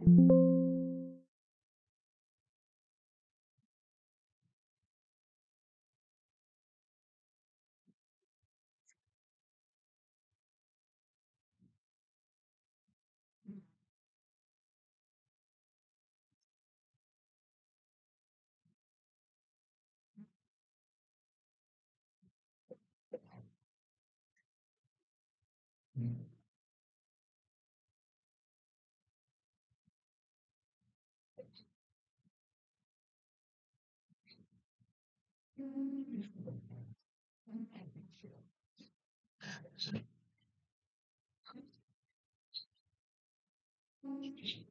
Mm-hmm. Thank you.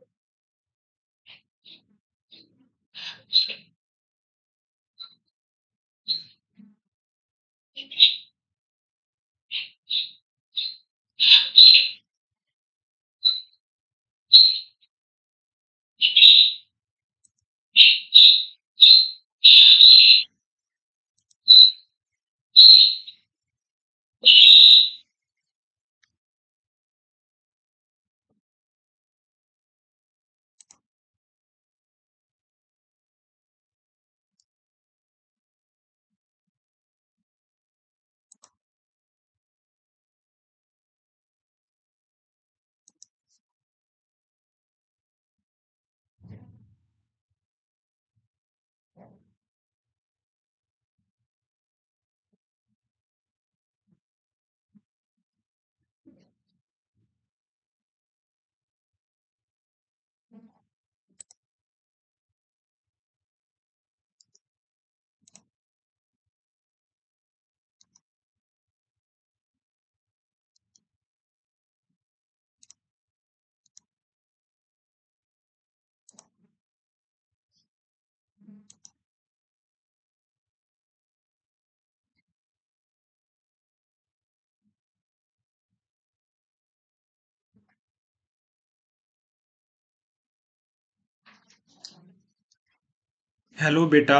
Hello ਬੇਟਾ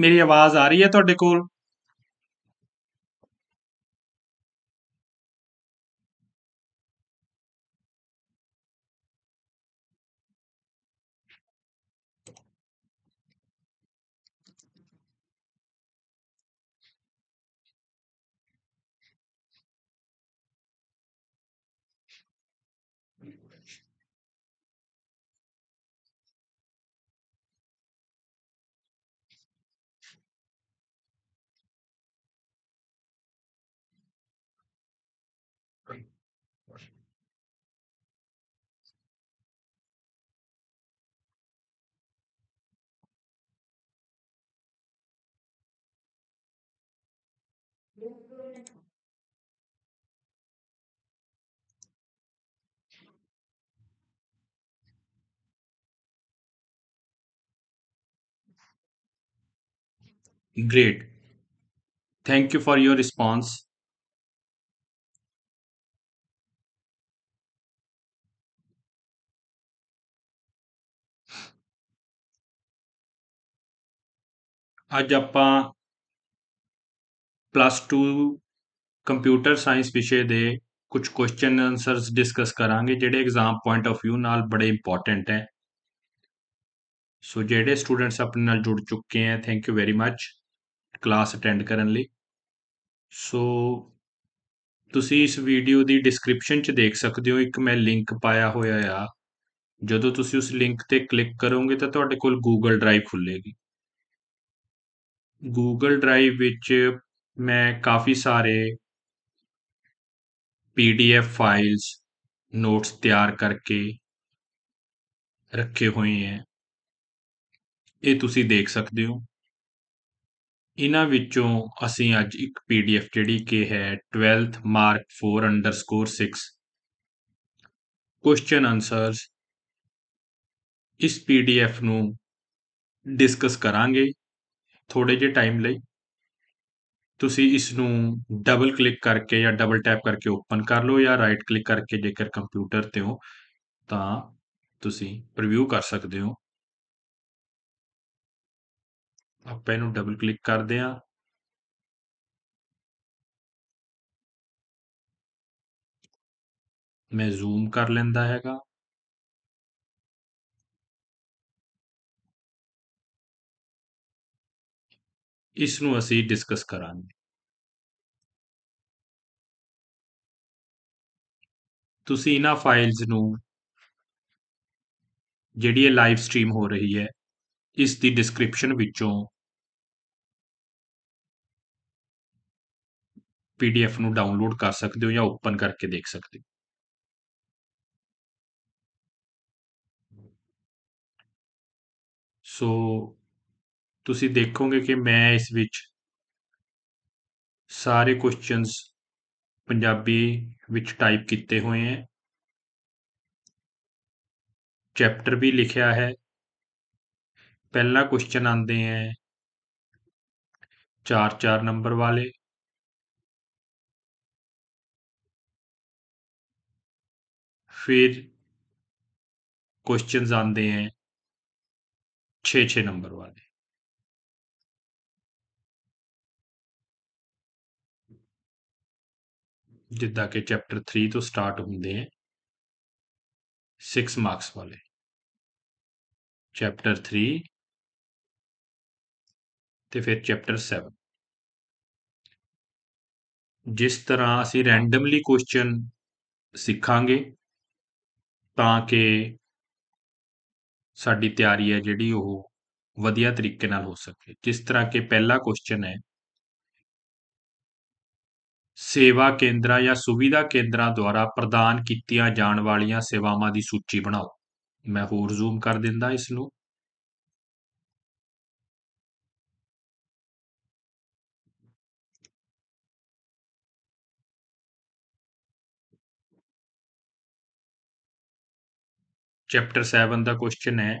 ਮੇਰੀ ਆਵਾਜ਼ ਆ ਰਹੀ ਹੈ ਤੁਹਾਡੇ ਕੋਲ Great. Thank you for your response. ਅੱਜ ਆਪਾਂ ਪਲੱਸ 2 ਕੰਪਿਊਟਰ ਸਾਇੰਸ ਵਿਸ਼ੇ ਦੇ ਕੁਝ ਕੁਐਸਚਨ ਆਨਸਰਸ ਡਿਸਕਸ ਕਰਾਂਗੇ ਜਿਹੜੇ ਐਗਜ਼ਾਮ ਪੁਆਇੰਟ ਆਫ View ਨਾਲ ਬੜੇ ਇੰਪੋਰਟੈਂਟ ਹੈ ਸੋ ਜਿਹੜੇ ਸਟੂਡੈਂਟਸ ਆਪਣੇ ਨਾਲ ਜੁੜ ਚੁੱਕੇ ਹੈ thank you very much class attend ਕਰਨ ਲਈ ਸੋ ਤੁਸੀਂ ਇਸ ਵੀਡੀਓ ਦੀ ਡਿਸਕ੍ਰਿਪਸ਼ਨ 'ਚ ਦੇਖ ਸਕਦੇ ਹੋ ਇੱਕ ਮੈਂ ਲਿੰਕ ਪਾਇਆ ਹੋਇਆ ਆ ਜਦੋਂ ਤੁਸੀਂ ਉਸ ਲਿੰਕ ਤੇ ਕਲਿੱਕ ਕਰੋਗੇ ਤਾਂ ਤੁਹਾਡੇ ਕੋਲ Google ਡਰਾਈਵ ਖੁੱਲੇਗੀ Google ਡਰਾਈਵ ਵਿੱਚ ਮੈਂ ਕਾਫੀ ਸਾਰੇ PDF ਫਾਈਲਸ ਨੋਟਸ ਤਿਆਰ ਕਰਕੇ ਰੱਖੇ ਹੋਏ ਹੈ ਇਹ ਤੁਸੀਂ ਦੇਖ ਸਕਦੇ ਹੋ ਇਹਨਾਂ ਵਿੱਚੋਂ ਅਸੀਂ ਅੱਜ ਇੱਕ ਪੀਡੀਐਫ ਜਿਹੜੀ ਕਿ ਹੈ 12th ਮਾਰਕ 4 6 ਕੁਐਸਚਨ ਆਨਸਰਸ ਇਸ ਪੀਡੀਐਫ ਨੂੰ ਡਿਸਕਸ ਕਰਾਂਗੇ ਥੋੜੇ ਜਿਹਾ ਟਾਈਮ ਲਈ ਤੁਸੀਂ ਇਸ ਨੂੰ ਡਬਲ ਕਲਿੱਕ ਕਰਕੇ ਜਾਂ ਡਬਲ ਟੈਪ ਕਰਕੇ ਓਪਨ ਕਰ ਲਓ ਜਾਂ ਰਾਈਟ ਕਲਿੱਕ ਕਰਕੇ ਜੇਕਰ ਕੰਪਿਊਟਰ ਤੇ ਹੋ ਤਾਂ ਤੁਸੀਂ ਪ੍ਰੀਵਿਊ ਕਰ ਸਕਦੇ ਹੋ ਆਪਾਂ ਇਹਨੂੰ ਡਬਲ ਕਲਿੱਕ ਕਰਦੇ ਆ ਮੈਂ ਜ਼ੂਮ ਕਰ ਲੈਂਦਾ ਹੈਗਾ ਇਸ ਨੂੰ ਅਸੀਂ ਡਿਸਕਸ ਕਰਾਂਗੇ ਤੁਸੀਂ ਇਹਨਾਂ ਫਾਈਲਸ ਨੂੰ ਜਿਹੜੀ ਇਹ ਲਾਈਵ ਸਟ੍ਰੀਮ ਹੋ ਰਹੀ ਹੈ ਇਸ ਦੀ ਡਿਸਕ੍ਰਿਪਸ਼ਨ ਵਿੱਚੋਂ ਪੀਡੀਐਫ ਨੂੰ ਡਾਊਨਲੋਡ ਕਰ ਸਕਦੇ ਹੋ ਜਾਂ ਓਪਨ ਕਰਕੇ ਦੇਖ ਸਕਦੇ ਹੋ ਸੋ ਤੁਸੀਂ ਦੇਖੋਗੇ ਕਿ ਮੈਂ ਇਸ ਵਿੱਚ ਸਾਰੇ ਕੁਐਸਚਨਸ ਪੰਜਾਬੀ ਵਿੱਚ ਟਾਈਪ ਕੀਤੇ ਹੋਏ ਆ ਚੈਪਟਰ ਵੀ ਲਿਖਿਆ ਹੈ ਪਹਿਲਾ ਕੁਐਸਚਨ ਆਂਦੇ ਹੈ 4-4 ਨੰਬਰ ਵਾਲੇ ਫਿਰ ਕੁਐਸਚਨਸ ਆਉਂਦੇ ਆ 6-6 ਨੰਬਰ ਵਾਲੇ ਜਿੱਦਾਂ ਕਿ ਚੈਪਟਰ 3 ਤੋਂ ਸਟਾਰਟ ਹੁੰਦੇ ਆ 6 ਮਾਰਕਸ ਵਾਲੇ ਚੈਪਟਰ 3 ਤੇ ਫਿਰ ਚੈਪਟਰ 7 ਜਿਸ ਤਰ੍ਹਾਂ ਅਸੀਂ ਰੈਂਡਮਲੀ ਕੁਐਸਚਨ ਸਿੱਖਾਂਗੇ ਤਾਂ ਕਿ ਸਾਡੀ ਤਿਆਰੀ ਹੈ ਜਿਹੜੀ ਉਹ ਵਧੀਆ ਤਰੀਕੇ ਨਾਲ ਹੋ ਸਕੇ ਜਿਸ ਤਰ੍ਹਾਂ ਕਿ ਪਹਿਲਾ ਕੁਐਸਚਨ ਹੈ ਸੇਵਾ ਕੇਂਦਰਾਂ ਜਾਂ ਸੁਵਿਧਾ ਕੇਂਦਰਾਂ ਦੁਆਰਾ ਪ੍ਰਦਾਨ ਕੀਤੀਆਂ ਜਾਣ ਵਾਲੀਆਂ ਸੇਵਾਵਾਂ ਦੀ ਸੂਚੀ ਬਣਾਓ ਮੈਂ ਹੋਰ ਜ਼ੂਮ ਕਰ ਦਿੰਦਾ ਇਸ ਨੂੰ ਚੈਪਟਰ 7 ਦਾ ਕੁਐਸਚਨ ਹੈ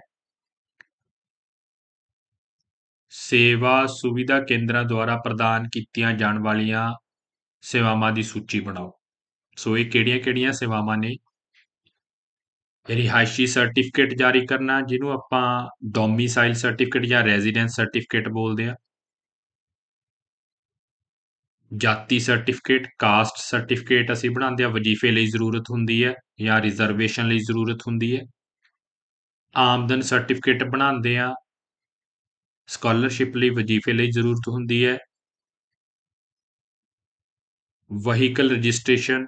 ਸੇਵਾ ਸੁਵਿਧਾ ਕੇਂਦਰਾਂ ਦੁਆਰਾ ਪ੍ਰਦਾਨ ਕੀਤੀਆਂ ਜਾਣ ਵਾਲੀਆਂ ਸੇਵਾਵਾਂ ਦੀ ਸੂਚੀ ਬਣਾਓ ਸੋ ਇਹ ਕਿਹੜੀਆਂ-ਕਿਹੜੀਆਂ ਸੇਵਾਵਾਂ ਨੇ ਰਿਹਾਇਸ਼ੀ ਸਰਟੀਫਿਕੇਟ ਜਾਰੀ ਕਰਨਾ ਜਿਹਨੂੰ ਆਪਾਂ ਡੋਮਿਸਾਈਲ ਸਰਟੀਫਿਕੇਟ ਜਾਂ ਰੈਜ਼ੀਡੈਂਸ ਸਰਟੀਫਿਕੇਟ ਬੋਲਦੇ ਆ ਜਾਤੀ ਸਰਟੀਫਿਕੇਟ ਕਾਸਟ ਸਰਟੀਫਿਕੇਟ ਅਸੀਂ ਬਣਾਉਂਦੇ ਆ ਵਜੀਫੇ ਲਈ ਜ਼ਰੂਰਤ ਹੁੰਦੀ ਹੈ ਜਾਂ ਰਿਜ਼ਰਵੇਸ਼ਨ ਲਈ ਜ਼ਰੂਰਤ ਹੁੰਦੀ ਹੈ ਆਮਦਨ ਸਰਟੀਫਿਕੇਟ ਬਣਾਉਂਦੇ ਆ ਸਕਾਲਰਸ਼ਿਪ ਲਈ ਵਜ਼ੀਫੇ ਲਈ ਜ਼ਰੂਰਤ ਹੁੰਦੀ ਹੈ ਵਹੀਕਲ ਰਜਿਸਟ੍ਰੇਸ਼ਨ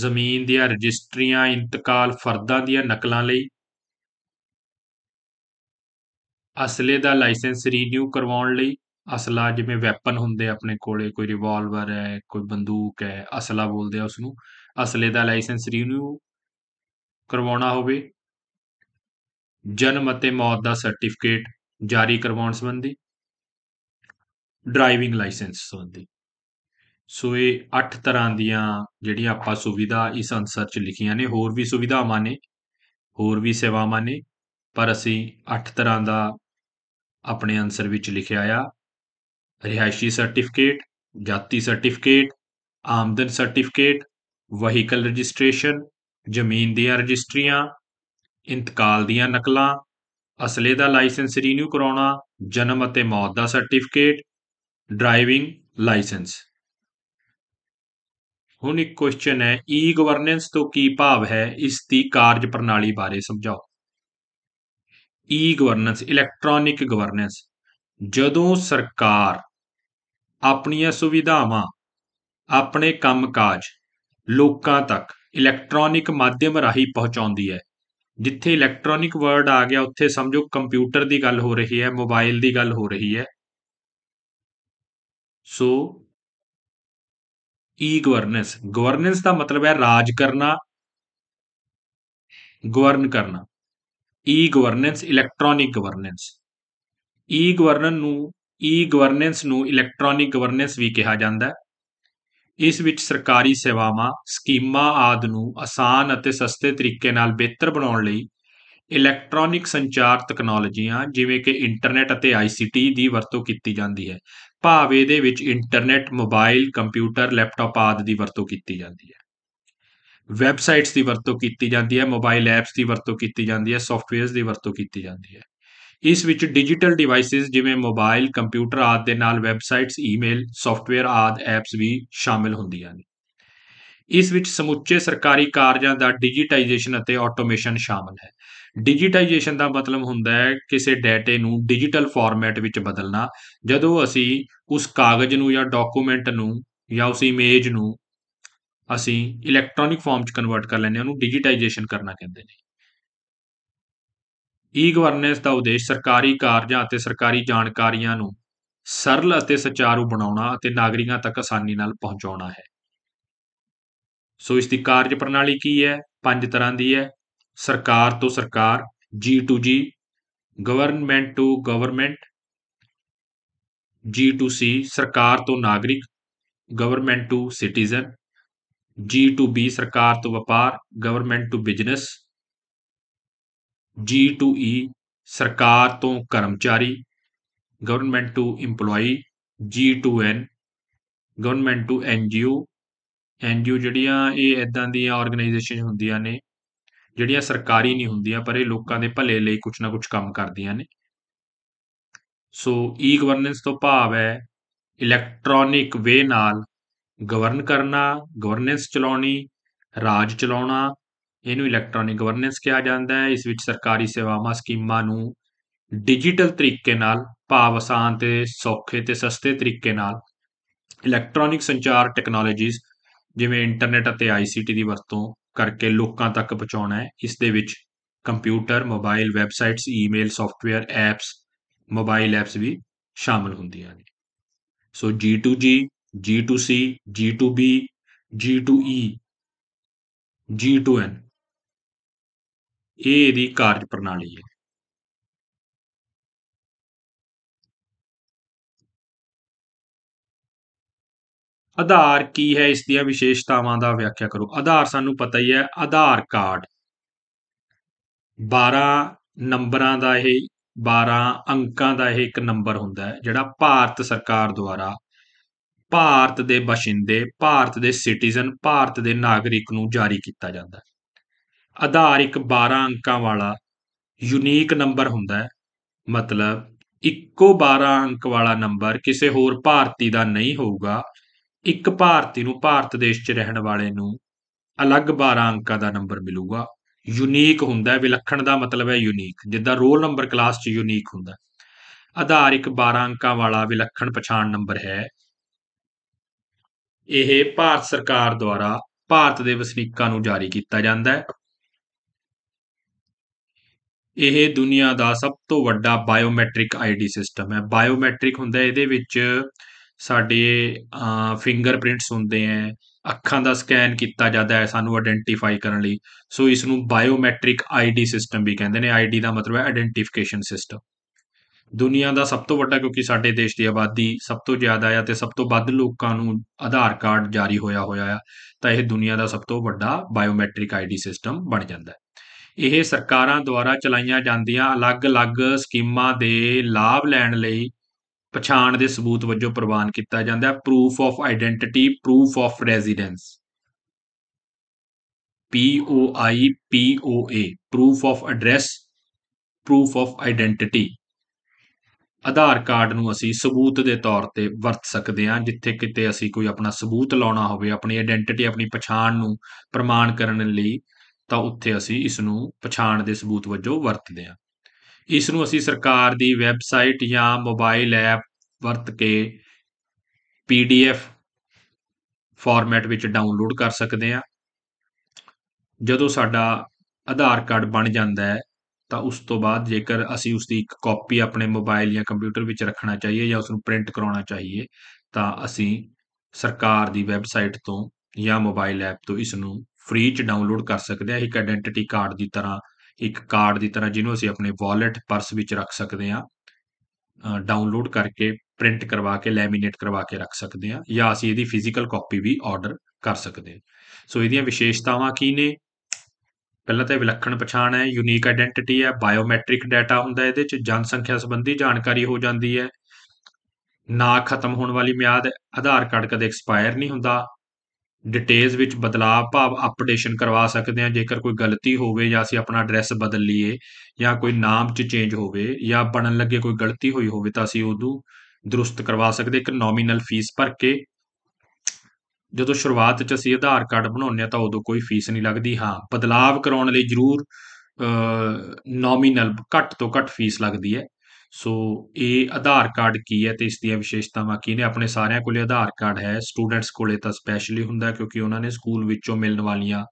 ਜ਼ਮੀਨ ਦੀਆਂ ਰਜਿਸਟਰੀਆਂ ਇੰਤਕਾਲ ਫਰਦਾਂ ਦੀਆਂ ਨਕਲਾਂ ਲਈ ਅਸਲੇ ਦਾ ਲਾਇਸੈਂਸ ਰੀਨਿਊ ਕਰਵਾਉਣ ਲਈ ਅਸਲਾ ਜਿਵੇਂ ਵੈਪਨ ਹੁੰਦੇ ਆਪਣੇ ਕੋਲੇ ਕੋਈ ਰਿਵਾਲਵਰ ਹੈ ਕੋਈ ਬੰਦੂਕ ਹੈ ਅਸਲਾ ਬੋਲਦੇ ਆ ਉਸ ਨੂੰ ਅਸਲੇ ਦਾ ਲਾਇਸੈਂਸ ਰੀਨਿਊ ਕਰਵਾਉਣਾ ਹੋਵੇ ਜਨਮ ਅਤੇ ਮੌਤ ਦਾ ਸਰਟੀਫਿਕੇਟ ਜਾਰੀ ਕਰਵਾਉਣ ਸੰਬੰਧੀ ਡਰਾਈਵਿੰਗ ਲਾਇਸੈਂਸ ਸੰਬੰਧੀ ਸੋ ਇਹ 8 ਤਰ੍ਹਾਂ ਦੀਆਂ ਜਿਹੜੀਆਂ ਆਪਾਂ ਸੁਵਿਧਾ ਇਸ ਅਨਸਰ ਚ ਲਿਖੀਆਂ ਨੇ ਹੋਰ ਵੀ ਸੁਵਿਧਾਵਾਂ ਨੇ ਹੋਰ ਵੀ ਸੇਵਾਵਾਂ ਨੇ ਪਰ ਅਸੀਂ 8 ਤਰ੍ਹਾਂ ਦਾ ਆਪਣੇ ਅੰਸਰ ਵਿੱਚ ਲਿਖਿਆ ਆ ਰਿਹਾਇਸ਼ੀ ਸਰਟੀਫਿਕੇਟ ਜਾਤੀ ਸਰਟੀਫਿਕੇਟ ਆਮਦਨ ਸਰਟੀਫਿਕੇਟ ਵਹੀਕਲ ਰਜਿਸਟ੍ਰੇਸ਼ਨ ਜ਼ਮੀਨ ਦੀਆਂ ਰਜਿਸਟਰੀਆਂ ਇੰਤਕਾਲ ਦੀਆਂ ਨਕਲਾਂ ਅਸਲੇ ਦਾ ਲਾਇਸੈਂਸ ਰੀਨਿਊ ਕਰਾਉਣਾ ਜਨਮ ਅਤੇ ਮੌਤ ਦਾ ਸਰਟੀਫਿਕੇਟ ਡਰਾਈਵਿੰਗ ਲਾਇਸੈਂਸ ਹੁਣ ਇੱਕ ਕੁਐਸਚਨ ਹੈ ਈ ਗਵਰਨੈਂਸ ਤੋਂ ਕੀ ਭਾਵ ਹੈ ਇਸ ਦੀ ਕਾਰਜ ਪ੍ਰਣਾਲੀ ਬਾਰੇ ਸਮਝਾਓ ਈ ਗਵਰਨੈਂਸ ਇਲੈਕਟ੍ਰੋਨਿਕ ਗਵਰਨੈਂਸ ਜਦੋਂ ਸਰਕਾਰ ਆਪਣੀਆਂ ਸੁਵਿਧਾਵਾਂ ਆਪਣੇ ਕੰਮਕਾਜ ਲੋਕਾਂ ਤੱਕ ਇਲੈਕਟ੍ਰੋਨਿਕ ਮਾਧਿਅਮ ਰਾਹੀਂ ਪਹੁੰਚਾਉਂਦੀ ਹੈ ਜਿੱਥੇ ਇਲੈਕਟ੍ਰੋਨਿਕ ਵਰਡ ਆ ਗਿਆ ਉੱਥੇ ਸਮਝੋ ਕੰਪਿਊਟਰ ਦੀ ਗੱਲ ਹੋ ਰਹੀ ਹੈ ਮੋਬਾਈਲ ਦੀ ਗੱਲ ਹੋ ਰਹੀ ਹੈ ਸੋ ਈ ਗਵਰਨੈਂਸ ਗਵਰਨੈਂਸ ਦਾ ਮਤਲਬ ਹੈ ਰਾਜ ਕਰਨਾ ਗਵਰਨ ਕਰਨਾ e governance electronic governance e governance ਨੂੰ ਈ ਗਵਰਨੈਂਸ ਨੂੰ ਇਲੈਕਟ੍ਰੋਨਿਕ ਗਵਰਨੈਂਸ ਵੀ ਕਿਹਾ ਜਾਂਦਾ ਹੈ ਇਸ ਵਿੱਚ ਸਰਕਾਰੀ ਸੇਵਾਵਾਂ ਸਕੀਮਾਂ ਆਦ ਨੂੰ ਆਸਾਨ ਅਤੇ ਸਸਤੇ ਤਰੀਕੇ ਨਾਲ ਬਿਹਤਰ ਬਣਾਉਣ ਲਈ ਇਲੈਕਟ੍ਰੋਨਿਕ ਸੰਚਾਰ ਤਕਨਾਲੋਜੀਆਂ ਜਿਵੇਂ ਕਿ ਇੰਟਰਨੈਟ ਅਤੇ ਆਈਸੀਟੀ ਦੀ ਵਰਤੋਂ ਕੀਤੀ ਜਾਂਦੀ ਹੈ ਭਾਵੇਂ ਇਹਦੇ ਵਿੱਚ ਇੰਟਰਨੈਟ ਮੋਬਾਈਲ ਕੰਪਿਊਟਰ ਲੈਪਟਾਪ ਆਦ ਦੀ ਵਰਤੋਂ ਕੀਤੀ ਜਾਂਦੀ ਹੈ ਵੈਬਸਾਈਟਸ ਦੀ ਵਰਤੋਂ ਕੀਤੀ ਜਾਂਦੀ ਹੈ ਮੋਬਾਈਲ ਐਪਸ ਦੀ ਵਰਤੋਂ ਕੀਤੀ ਜਾਂਦੀ ਹੈ ਸੌਫਟਵੇਅਰਸ ਦੀ ਵਰਤੋਂ ਕੀਤੀ ਜਾਂਦੀ ਹੈ ਇਸ ਵਿੱਚ ਡਿਜੀਟਲ ਡਿਵਾਈਸਿਸ ਜਿਵੇਂ ਮੋਬਾਈਲ ਕੰਪਿਊਟਰ ਆਦਿ ਦੇ ਨਾਲ ਵੈਬਸਾਈਟਸ ਈਮੇਲ ਸੌਫਟਵੇਅਰ ਆਦਿ ਐਪਸ ਵੀ ਸ਼ਾਮਿਲ ਹੁੰਦੀਆਂ ਨੇ ਇਸ ਵਿੱਚ ਸਮੁੱਚੇ ਸਰਕਾਰੀ ਕਾਰਜਾਂ ਦਾ ਡਿਜੀਟਾਈਜੇਸ਼ਨ ਅਤੇ ਆਟੋਮੇਸ਼ਨ ਸ਼ਾਮਲ ਹੈ ਡਿਜੀਟਾਈਜੇਸ਼ਨ ਦਾ ਮਤਲਬ ਹੁੰਦਾ ਹੈ ਕਿਸੇ ਡਾਟੇ ਨੂੰ ਡਿਜੀਟਲ ਫਾਰਮੈਟ ਵਿੱਚ ਬਦਲਣਾ ਜਦੋਂ ਅਸੀਂ ਉਸ ਕਾਗਜ਼ ਨੂੰ ਜਾਂ ਡਾਕੂਮੈਂਟ ਨੂੰ ਜਾਂ ਉਸ ਇਮੇਜ ਨੂੰ ਅਸੀਂ ਇਲੈਕਟ੍ਰੋਨਿਕ ਫਾਰਮ 'ਚ ਕਨਵਰਟ ਕਰ ਲੈਂਦੇ ਹਾਂ ਉਹਨੂੰ ਡਿਜੀਟਾਈਜੇਸ਼ਨ ਕਰਨਾ ਕਹਿੰਦੇ ਨੇ ਈ ਗਵਰਨੈਂਸ ਦਾ ਉਦੇਸ਼ ਸਰਕਾਰੀ ਕਾਰਜਾਂ ਅਤੇ ਸਰਕਾਰੀ ਜਾਣਕਾਰੀਆਂ ਨੂੰ ਸਰਲ ਅਤੇ ਸਚਾਰੂ ਬਣਾਉਣਾ ਅਤੇ ਨਾਗਰਿਕਾਂ ਤੱਕ ਆਸਾਨੀ ਨਾਲ ਪਹੁੰਚਾਉਣਾ ਹੈ ਸੋ ਇਸ ਦੀ ਕਾਰਜ ਪ੍ਰਣਾਲੀ ਕੀ ਹੈ ਪੰਜ ਤਰ੍ਹਾਂ ਦੀ ਹੈ ਸਰਕਾਰ ਤੋਂ ਸਰਕਾਰ G to G government to government G to C ਸਰਕਾਰ ਤੋਂ ਨਾਗਰਿਕ government to citizen G to B ਸਰਕਾਰ ਤੋਂ ਵਪਾਰ ਗਵਰਨਮੈਂਟ ਟੂ ਬਿਜ਼ਨਸ G2E ਸਰਕਾਰ ਤੋਂ ਕਰਮਚਾਰੀ government to EMPLOYEE G2N government to NGO NGO ਜਿਹੜੀਆਂ ਇਹ ਇਦਾਂ ਦੀਆਂ ਆਰਗੇਨਾਈਜੇਸ਼ਨ ਹੁੰਦੀਆਂ ਨੇ ਜਿਹੜੀਆਂ ਸਰਕਾਰੀ ਨਹੀਂ ਹੁੰਦੀਆਂ ਪਰ ਇਹ ਲੋਕਾਂ ਦੇ ਭਲੇ ਲਈ ਕੁਝ ਨਾ ਕੁਝ ਕੰਮ ਕਰਦੀਆਂ ਨੇ ਸੋ ਈ ਗਵਰਨੈਂਸ ਤੋਂ ਭਾਵ ਹੈ ਇਲੈਕਟ੍ਰੋਨਿਕ ਵੇ ਨਾਲ ਗਵਰਨ ਕਰਨਾ ਗਵਰਨੈਂਸ ਚਲਾਉਣੀ ਰਾਜ ਚਲਾਉਣਾ ਇਹਨੂੰ ਇਲੈਕਟ੍ਰੋਨਿਕ ਗਵਰਨੈਂਸ ਕਿਹਾ ਜਾਂਦਾ ਹੈ ਇਸ ਵਿੱਚ ਸਰਕਾਰੀ ਸੇਵਾਵਾਂ ਸਕੀਮਾਂ ਨੂੰ ਡਿਜੀਟਲ ਤਰੀਕੇ ਨਾਲ ਭਾਵ ਆਸਾਨ ਤੇ ਸੌਖੇ ਤੇ ਸਸਤੇ ਤਰੀਕੇ ਨਾਲ ਇਲੈਕਟ੍ਰੋਨਿਕ ਸੰਚਾਰ ਟੈਕਨੋਲੋਜੀਜ਼ ਜਿਵੇਂ ਇੰਟਰਨੈਟ ਅਤੇ ਆਈਸੀਟੀ ਦੀ ਵਰਤੋਂ ਕਰਕੇ ਲੋਕਾਂ ਤੱਕ ਪਹੁੰਚਾਉਣਾ ਹੈ ਇਸ ਦੇ ਵਿੱਚ computer mobile websites email software apps mobile apps ਵੀ ਸ਼ਾਮਲ ਹੁੰਦੀਆਂ ਨੇ ਸੋ G2G G2C G2B G2E G2N ਇਹ ਇਹਦੀ ਕਾਰਜ ਪ੍ਰਣਾਲੀ ਹੈ ਆਧਾਰ ਕੀ ਹੈ ਇਸ ਦੀਆਂ ਵਿਸ਼ੇਸ਼ਤਾਵਾਂ ਦਾ ਵਿਆਖਿਆ ਕਰੋ ਆਧਾਰ ਸਾਨੂੰ ਪਤਾ ਹੀ ਹੈ ਆਧਾਰ ਕਾਰਡ 12 ਨੰਬਰਾਂ ਦਾ ਇਹ 12 ਅੰਕਾਂ ਦਾ ਇਹ ਇੱਕ ਨੰਬਰ ਹੁੰਦਾ ਹੈ ਜਿਹੜਾ ਭਾਰਤ ਸਰਕਾਰ ਦੁਆਰਾ ਭਾਰਤ ਦੇ ਬਸ਼ਿੰਦੇ ਭਾਰਤ ਦੇ ਸਿਟੀਜ਼ਨ ਭਾਰਤ ਦੇ ਨਾਗਰਿਕ ਨੂੰ ਜਾਰੀ ਕੀਤਾ ਜਾਂਦਾ ਹੈ ਆਧਾਰ ਇੱਕ 12 ਅੰਕਾਂ ਵਾਲਾ ਯੂਨੀਕ ਨੰਬਰ ਹੁੰਦਾ ਹੈ ਮਤਲਬ ਇੱਕੋ 12 ਅੰਕ ਵਾਲਾ ਨੰਬਰ ਕਿਸੇ ਹੋਰ ਭਾਰਤੀ ਦਾ ਨਹੀਂ ਹੋਊਗਾ ਇੱਕ ਭਾਰਤੀ ਨੂੰ ਭਾਰਤ ਦੇਸ਼ 'ਚ ਰਹਿਣ ਵਾਲੇ ਨੂੰ ਅਲੱਗ 12 ਅੰਕਾਂ ਦਾ ਨੰਬਰ ਮਿਲੂਗਾ ਯੂਨੀਕ ਹੁੰਦਾ ਹੈ ਵਿਲੱਖਣ ਦਾ ਮਤਲਬ ਹੈ ਯੂਨੀਕ ਜਿੱਦਾਂ ਰੋਲ ਨੰਬਰ ਕਲਾਸ 'ਚ ਯੂਨੀਕ ਹੁੰਦਾ ਆਧਾਰ ਇੱਕ 12 ਅੰਕਾਂ ਵਾਲਾ ਵਿਲੱਖਣ ਪਛਾਣ ਨੰਬਰ ਹੈ ਇਹ ਭਾਰਤ ਸਰਕਾਰ ਦੁਆਰਾ ਭਾਰਤ ਦੇ ਵਸਨੀਕਾਂ ਨੂੰ ਜਾਰੀ ਕੀਤਾ ਜਾਂਦਾ ਹੈ ਇਹ ਦੁਨੀਆ ਦਾ ਸਭ ਤੋਂ ਵੱਡਾ ਬਾਇਓਮੈਟ੍ਰਿਕ ਆਈਡੀ ਸਿਸਟਮ ਹੈ ਬਾਇਓਮੈਟ੍ਰਿਕ ਹੁੰਦਾ ਇਹਦੇ ਵਿੱਚ ਸਾਡੇ ਫਿੰਗਰਪ੍ਰਿੰਟਸ ਹੁੰਦੇ ਆ ਅੱਖਾਂ ਦਾ ਸਕੈਨ ਕੀਤਾ ਜਾਂਦਾ ਹੈ ਸਾਨੂੰ ਆਇਡੈਂਟੀਫਾਈ ਕਰਨ ਲਈ ਸੋ ਇਸ ਨੂੰ ਬਾਇਓਮੈਟ੍ਰਿਕ ਆਈਡੀ ਸਿਸਟਮ ਵੀ ਕਹਿੰਦੇ ਨੇ ਆਈਡੀ ਦਾ ਮਤਲਬ ਹੈ ਆਇਡੈਂਟੀਫਿਕੇਸ਼ਨ ਸਿਸਟਮ ਦੁਨੀਆ ਦਾ ਸਭ ਤੋਂ ਵੱਡਾ ਕਿਉਂਕਿ ਸਾਡੇ ਦੇਸ਼ ਦੀ ਆਬਾਦੀ ਸਭ ਤੋਂ ਜ਼ਿਆਦਾ ਹੈ ਤੇ ਸਭ ਤੋਂ ਵੱਧ ਲੋਕਾਂ ਨੂੰ ਆਧਾਰ ਕਾਰਡ ਜਾਰੀ ਹੋਇਆ ਹੋਇਆ ਹੈ ਤਾਂ ਇਹ ਦੁਨੀਆ ਦਾ ਸਭ ਤੋਂ ਵੱਡਾ ਬਾਇਓਮੈਟ੍ਰਿਕ ਆਈਡੀ ਸਿਸਟਮ ਬਣ ਜਾਂਦਾ ਹੈ ਇਹ ਸਰਕਾਰਾਂ ਦੁਆਰਾ ਚਲਾਈਆਂ ਜਾਂਦੀਆਂ ਅਲੱਗ-ਅਲੱਗ ਸਕੀਮਾਂ ਦੇ ਲਾਭ ਲੈਣ ਲਈ ਪਛਾਣ ਦੇ ਸਬੂਤ ਵਜੋਂ ਪ੍ਰਵਾਨ ਕੀਤਾ ਜਾਂਦਾ ਹੈ proof of identity proof of residence POI POA proof of address proof of identity Aadhaar card ਨੂੰ ਅਸੀਂ ਸਬੂਤ ਦੇ ਤੌਰ ਤੇ ਵਰਤ ਸਕਦੇ ਹਾਂ ਜਿੱਥੇ ਕਿਤੇ ਅਸੀਂ ਕੋਈ ਆਪਣਾ ਸਬੂਤ ਲਾਉਣਾ ਹੋਵੇ ਆਪਣੀ ਆਇਡੈਂਟੀਟੀ ਆਪਣੀ ਪਛਾਣ ਨੂੰ ਪ੍ਰਮਾਣ ਕਰਨ ਲਈ ਤਾਂ ਉੱਥੇ ਅਸੀਂ ਇਸ ਨੂੰ ਪਛਾਣ ਦੇ ਸਬੂਤ ਵਜੋਂ ਵਰਤਦੇ ਹਾਂ ਇਸ ਨੂੰ ਅਸੀਂ ਸਰਕਾਰ ਦੀ ਵੈਬਸਾਈਟ ਜਾਂ ਮੋਬਾਈਲ ਐਪ ਵਰਤ ਕੇ ਪੀਡੀਐਫ ਫਾਰਮੈਟ ਵਿੱਚ ਡਾਊਨਲੋਡ ਕਰ ਸਕਦੇ ਹਾਂ ਜਦੋਂ ਸਾਡਾ ਆਧਾਰ ਕਾਰਡ ਬਣ ਜਾਂਦਾ ਹੈ ਤਾਂ ਉਸ ਤੋਂ ਬਾਅਦ ਜੇਕਰ ਅਸੀਂ ਉਸ ਦੀ ਇੱਕ ਕਾਪੀ ਆਪਣੇ ਮੋਬਾਈਲ ਜਾਂ ਕੰਪਿਊਟਰ ਵਿੱਚ ਰੱਖਣਾ ਚਾਹੀਏ ਜਾਂ ਉਸ ਨੂੰ ਪ੍ਰਿੰਟ ਕਰਾਉਣਾ ਚਾਹੀਏ ਤਾਂ ਅਸੀਂ ਸਰਕਾਰ ਦੀ ਵੈਬਸਾਈਟ ਤੋਂ ਜਾਂ ਮੋਬਾਈਲ ਐਪ ਤੋਂ ਇਸ ਨੂੰ ਫ੍ਰੀ ਚ ਡਾਊਨਲੋਡ ਕਰ ਸਕਦੇ ਆ ਇੱਕ ਆਇਡੈਂਟੀਟੀ ਕਾਰਡ ਦੀ ਤਰ੍ਹਾਂ ਇੱਕ ਕਾਰਡ ਦੀ ਤਰ੍ਹਾਂ ਜਿਹਨੂੰ ਅਸੀਂ ਆਪਣੇ ਵਾਲਟ ਪਰਸ ਵਿੱਚ ਰੱਖ ਸਕਦੇ ਆ ਡਾਊਨਲੋਡ ਕਰਕੇ ਪ੍ਰਿੰਟ ਕਰਵਾ ਕੇ ਲੈਮੀਨੇਟ ਕਰਵਾ ਕੇ ਰੱਖ ਸਕਦੇ ਆ ਜਾਂ ਅਸੀਂ ਇਹਦੀ ਫਿਜ਼ੀਕਲ ਕਾਪੀ ਵੀ ਆਰਡਰ ਕਰ ਸਕਦੇ ਆ ਸੋ ਇਹਦੀਆਂ ਵਿਸ਼ੇਸ਼ਤਾਵਾਂ ਕੀ ਨੇ ਪਹਿਲਾਂ ਤਾਂ ਵਿਲੱਖਣ ਪਛਾਣ ਹੈ ਯੂਨੀਕ ਆਇਡੈਂਟੀਟੀ ਹੈ ਬਾਇਓਮੈਟ੍ਰਿਕ ਡਾਟਾ ਹੁੰਦਾ ਇਹਦੇ ਚ ਜਨਸੰਖਿਆ ਸੰਬੰਧੀ ਜਾਣਕਾਰੀ ਹੋ ਜਾਂਦੀ ਹੈ ਨਾ ਖਤਮ ਹੋਣ ਵਾਲੀ ਮਿਆਦ ਆਧਾਰ ਕਾਰਡ ਕਦੇ ਐਕਸਪਾਇਰ ਨਹੀਂ ਹੁੰਦਾ ਡਿਟੇਲਸ ਵਿੱਚ ਬਦਲਾਅ ਭਾਵ ਅਪਡੇਸ਼ਨ ਕਰਵਾ ਸਕਦੇ ਹਾਂ ਜੇਕਰ ਕੋਈ ਗਲਤੀ ਹੋਵੇ ਜਾਂ ਅਸੀਂ ਆਪਣਾ ਐਡਰੈਸ ਬਦਲ ਲਈਏ ਜਾਂ ਕੋਈ ਨਾਮ 'ਚ ਚੇਂਜ ਹੋਵੇ ਜਾਂ ਬਣਨ ਲੱਗੇ ਕੋਈ ਗਲਤੀ ਹੋਈ ਹੋਵੇ ਤਾਂ ਅਸੀਂ ਉਹਨੂੰ ਦਰੁਸਤ ਕਰਵਾ ਸਕਦੇ ਇੱਕ ਨੋਮੀਨਲ ਫੀਸ ਭਰ ਕੇ ਜਦੋਂ ਸ਼ੁਰੂਆਤ 'ਚ ਅਸੀਂ ਆਧਾਰ ਕਾਰਡ ਬਣਾਉਂਦੇ ਆ ਤਾਂ ਉਦੋਂ ਕੋਈ ਫੀਸ ਨਹੀਂ ਲੱਗਦੀ ਹਾਂ ਬਦਲਾਅ ਕਰਾਉਣ ਲਈ ਜ਼ਰੂਰ ਨੋਮੀਨਲ ਘੱਟ ਤੋਂ ਘੱਟ ਫੀਸ ਲੱਗਦੀ ਹੈ ਸੋ ਇਹ ਆਧਾਰ ਕਾਰਡ ਕੀ ਹੈ ਤੇ ਇਸ ਦੀਆਂ ਵਿਸ਼ੇਸ਼ਤਾਵਾਂ ਕੀ ਨੇ ਆਪਣੇ ਸਾਰਿਆਂ ਕੋਲੇ ਆਧਾਰ ਕਾਰਡ ਹੈ ਸਟੂਡੈਂਟਸ ਕੋਲੇ ਤਾਂ ਸਪੈਸ਼ਲੀ ਹੁੰਦਾ ਕਿਉਂਕਿ ਉਹਨਾਂ ਨੇ ਸਕੂਲ ਵਿੱਚੋਂ ਮਿਲਣ ਵਾਲੀਆਂ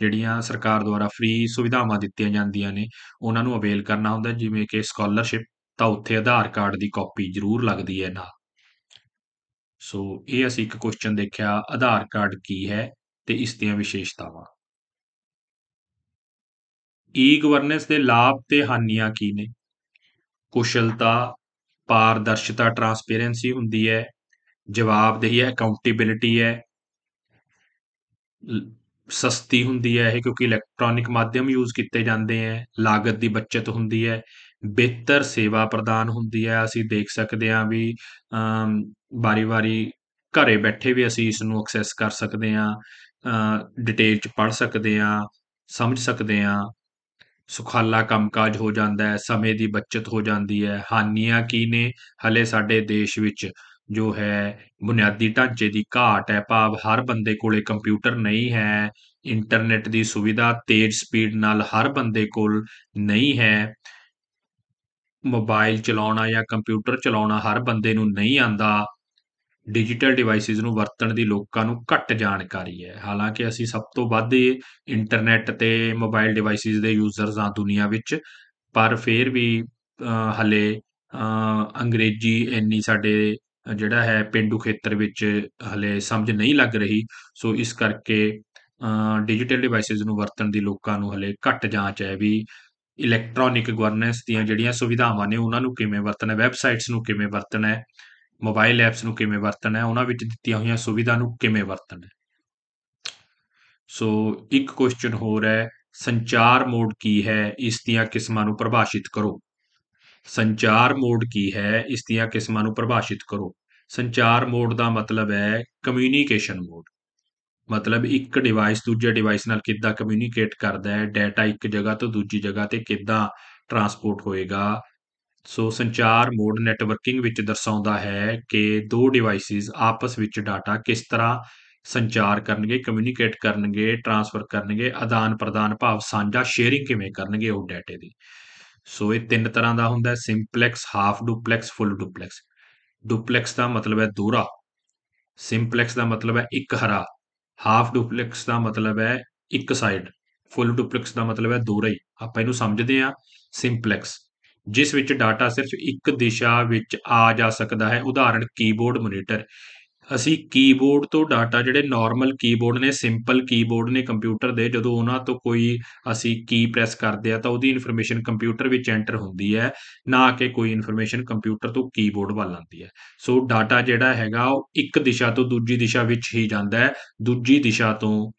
ਜਿਹੜੀਆਂ ਸਰਕਾਰ ਦੁਆਰਾ ਫ੍ਰੀ ਸੁਵਿਧਾਵਾਂ ਦਿੱਤੀਆਂ ਜਾਂਦੀਆਂ ਨੇ ਉਹਨਾਂ ਨੂੰ ਅਵੇਲ ਕਰਨਾ ਹੁੰਦਾ ਜਿਵੇਂ ਕਿ ਸਕਾਲਰਸ਼ਿਪ ਤਾਂ ਉੱਥੇ ਆਧਾਰ ਕਾਰਡ ਦੀ ਕਾਪੀ ਜ਼ਰੂਰ ਲੱਗਦੀ ਹੈ ਨਾਲ ਸੋ ਇਹ ਅਸੀਂ ਇੱਕ ਕੁਐਸਚਨ ਦੇਖਿਆ ਆਧਾਰ ਕਾਰਡ ਕੀ ਹੈ ਤੇ ਇਸ ਦੀਆਂ ਵਿਸ਼ੇਸ਼ਤਾਵਾਂ ਈ ਗਵਰਨੈਂਸ ਦੇ ਲਾਭ ਤੇ ਹਾਨੀਆਂ ਕੀ ਨੇ ਕੁਸ਼ਲਤਾ ਪਾਰਦਰਸ਼ਤਾ ਟਰਾਂਸਪੇਰੈਂਸੀ ਹੁੰਦੀ ਹੈ ਜਵਾਬਦੇਹੀ ਹੈ ਅਕਾਊਂਟੇਬਿਲਟੀ ਹੈ ਸਸਤੀ ਹੁੰਦੀ ਹੈ ਇਹ ਕਿਉਂਕਿ ਇਲੈਕਟ੍ਰੋਨਿਕ ਮਾਧਿਅਮ ਯੂਜ਼ ਕੀਤੇ ਜਾਂਦੇ ਆ ਲਾਗਤ ਦੀ ਬਚਤ ਹੁੰਦੀ ਹੈ ਬਿਹਤਰ ਸੇਵਾ ਪ੍ਰਦਾਨ ਹੁੰਦੀ ਹੈ ਅਸੀਂ ਦੇਖ ਸਕਦੇ ਹਾਂ ਵੀ ਬਾਰੀ-ਬਾਰੀ ਘਰੇ ਬੈਠੇ ਵੀ ਅਸੀਂ ਇਸ ਨੂੰ ਐਕਸੈਸ ਕਰ ਸਕਦੇ ਹਾਂ ਡਿਟੇਲ ਚ ਪੜ ਸਕਦੇ ਹਾਂ ਸਮਝ ਸਕਦੇ ਹਾਂ ਸੁਖਾਲਾ ਕੰਮਕਾਜ ਹੋ ਜਾਂਦਾ ਹੈ ਸਮੇਂ ਦੀ ਬਚਤ ਹੋ ਜਾਂਦੀ ਹੈ ਹਾਨੀਆਂ ਕੀ ਨੇ ਹਲੇ ਸਾਡੇ ਦੇਸ਼ ਵਿੱਚ ਜੋ ਹੈ ਬੁਨਿਆਦੀ ਢਾਂਚੇ ਦੀ ਘਾਟ ਹੈ ਭਾਵ ਹਰ ਬੰਦੇ ਕੋਲੇ ਕੰਪਿਊਟਰ ਨਹੀਂ ਹੈ ਇੰਟਰਨੈਟ ਦੀ ਸੁਵਿਧਾ ਤੇਜ਼ ਸਪੀਡ ਨਾਲ ਹਰ ਬੰਦੇ ਕੋਲ ਨਹੀਂ ਹੈ ਮੋਬਾਈਲ ਚਲਾਉਣਾ ਜਾਂ ਕੰਪਿਊਟਰ ਚਲਾਉਣਾ ਹਰ ਬੰਦੇ ਨੂੰ ਨਹੀਂ ਆਂਦਾ ਡਿਜੀਟਲ ਡਿਵਾਈਸਿਸ ਨੂੰ ਵਰਤਣ ਦੀ ਲੋਕਾਂ ਨੂੰ ਘੱਟ ਜਾਣਕਾਰੀ ਹੈ ਹਾਲਾਂਕਿ ਅਸੀਂ ਸਭ ਤੋਂ ਵੱਧ ਇੰਟਰਨੈਟ ਤੇ ਮੋਬਾਈਲ ਡਿਵਾਈਸਿਸ ਦੇ ਯੂਜ਼ਰਸ ਆ ਦੁਨੀਆ ਵਿੱਚ ਪਰ ਫਿਰ ਵੀ ਹਲੇ ਅੰਗਰੇਜ਼ੀ ਇੰਨੀ ਸਾਡੇ ਜਿਹੜਾ ਹੈ ਪਿੰਡੂ ਖੇਤਰ ਵਿੱਚ ਹਲੇ ਸਮਝ ਨਹੀਂ ਲੱਗ ਰਹੀ ਸੋ ਇਸ ਕਰਕੇ ਡਿਜੀਟਲ ਡਿਵਾਈਸਿਸ ਨੂੰ ਵਰਤਣ ਦੀ ਲੋਕਾਂ ਨੂੰ ਹਲੇ ਘੱਟ ਜਾਂਚ ਹੈ ਵੀ ਇਲੈਕਟ੍ਰੋਨਿਕ ਗਵਰਨੈਂਸ ਦੀਆਂ ਜਿਹੜੀਆਂ ਸੁਵਿਧਾਵਾਂ ਨੇ ਉਹਨਾਂ ਨੂੰ ਕਿਵੇਂ ਵਰਤਣਾ ਹੈ ਵੈਬਸਾਈਟਸ ਨੂੰ ਕਿਵੇਂ ਵਰਤਣਾ ਹੈ ਮੋਬਾਈਲ ਐਪਸ ਨੂੰ ਕਿਵੇਂ ਵਰਤਣਾ ਹੈ ਉਹਨਾਂ ਵਿੱਚ ਦਿੱਤੀਆਂ ਹੋਈਆਂ ਸੁਵਿਧਾ ਨੂੰ ਕਿਵੇਂ ਵਰਤਣਾ ਹੈ ਸੋ ਇੱਕ ਕੁਐਸਚਨ ਹੋਰ ਹੈ ਸੰਚਾਰ ਮੋਡ ਕੀ ਹੈ ਇਸ ਦੀਆਂ ਕਿਸਮਾਂ ਨੂੰ ਪਰਿਭਾਸ਼ਿਤ ਕਰੋ ਸੰਚਾਰ ਮੋਡ ਕੀ ਹੈ ਇਸ ਦੀਆਂ ਕਿਸਮਾਂ ਨੂੰ ਪਰਿਭਾਸ਼ਿਤ ਕਰੋ ਸੰਚਾਰ ਮੋਡ ਦਾ ਮਤਲਬ ਹੈ ਕਮਿਊਨੀਕੇਸ਼ਨ ਮੋਡ ਮਤਲਬ ਇੱਕ ਡਿਵਾਈਸ ਦੂਜੇ ਡਿਵਾਈਸ ਨਾਲ ਕਿੱਦਾਂ ਕਮਿਊਨੀਕੇਟ ਕਰਦਾ ਹੈ ਡਾਟਾ ਇੱਕ ਜਗ੍ਹਾ ਤੋਂ ਦੂਜੀ ਜਗ੍ਹਾ ਤੇ ਕਿੱਦਾਂ ਟਰਾਂਸਪੋਰਟ ਹੋਏਗਾ ਸੋ ਸੰਚਾਰ ਮੋਡ ਨੈਟਵਰਕਿੰਗ ਵਿੱਚ ਦਰਸਾਉਂਦਾ ਹੈ ਕਿ ਦੋ ਡਿਵਾਈਸਿਸ ਆਪਸ ਵਿੱਚ ਡਾਟਾ ਕਿਸ ਤਰ੍ਹਾਂ ਸੰਚਾਰ ਕਰਨਗੇ ਕਮਿਊਨੀਕੇਟ ਕਰਨਗੇ ਟ੍ਰਾਂਸਫਰ ਕਰਨਗੇ ਆਦਾਨ ਪ੍ਰਦਾਨ ਭਾਵ ਸਾਂਝਾ ਸ਼ੇਅਰਿੰਗ ਕਿਵੇਂ ਕਰਨਗੇ ਉਹ ਡਾਟੇ ਦੀ ਸੋ ਇਹ ਤਿੰਨ ਤਰ੍ਹਾਂ ਦਾ ਹੁੰਦਾ ਹੈ simplex half duplex full duplex duplex ਦਾ ਮਤਲਬ ਹੈ ਦੋਹਰਾ ਸਿੰਪਲੈਕਸ ਦਾ ਮਤਲਬ ਹੈ ਇੱਕ ਹਰਾ ਹਾਫ ਡੁਪਲੈਕਸ ਦਾ ਮਤਲਬ ਹੈ ਇੱਕ ਸਾਈਡ ਫੁੱਲ ਡੁਪਲੈਕਸ ਦਾ ਮਤਲਬ ਹੈ ਦੋਹਰਾ ਹੀ ਆਪਾਂ ਇਹਨੂੰ ਸਮਝਦੇ ਆ ਸਿੰਪਲੈਕਸ ਜਿਸ ਵਿੱਚ ਡਾਟਾ ਸਿਰਫ ਇੱਕ ਦਿਸ਼ਾ ਵਿੱਚ ਆ ਜਾ ਸਕਦਾ ਹੈ ਉਦਾਹਰਣ ਕੀਬੋਰਡ ਮੋਨੀਟਰ ਅਸੀਂ ਕੀਬੋਰਡ ਤੋਂ ਡਾਟਾ ਜਿਹੜੇ ਨਾਰਮਲ ਕੀਬੋਰਡ ਨੇ ਸਿੰਪਲ ਕੀਬੋਰਡ ਨੇ ਕੰਪਿਊਟਰ ਦੇ ਜਦੋਂ ਉਹਨਾਂ ਤੋਂ ਕੋਈ ਅਸੀਂ ਕੀ ਪ੍ਰੈਸ ਕਰਦੇ ਆ ਤਾਂ ਉਹਦੀ ਇਨਫੋਰਮੇਸ਼ਨ ਕੰਪਿਊਟਰ ਵਿੱਚ ਐਂਟਰ ਹੁੰਦੀ ਹੈ ਨਾ ਕਿ ਕੋਈ ਇਨਫੋਰਮੇਸ਼ਨ ਕੰਪਿਊਟਰ ਤੋਂ ਕੀਬੋਰਡ ਵੱਲ ਆਉਂਦੀ ਹੈ ਸੋ ਡਾਟਾ ਜਿਹੜਾ ਹੈਗਾ ਉਹ ਇੱਕ ਦਿਸ਼ਾ ਤੋਂ ਦੂਜੀ ਦਿਸ਼ਾ ਵਿੱਚ ਹੀ ਜਾਂਦਾ ਹੈ ਦੂਜੀ ਦਿਸ਼ਾ ਤੋਂ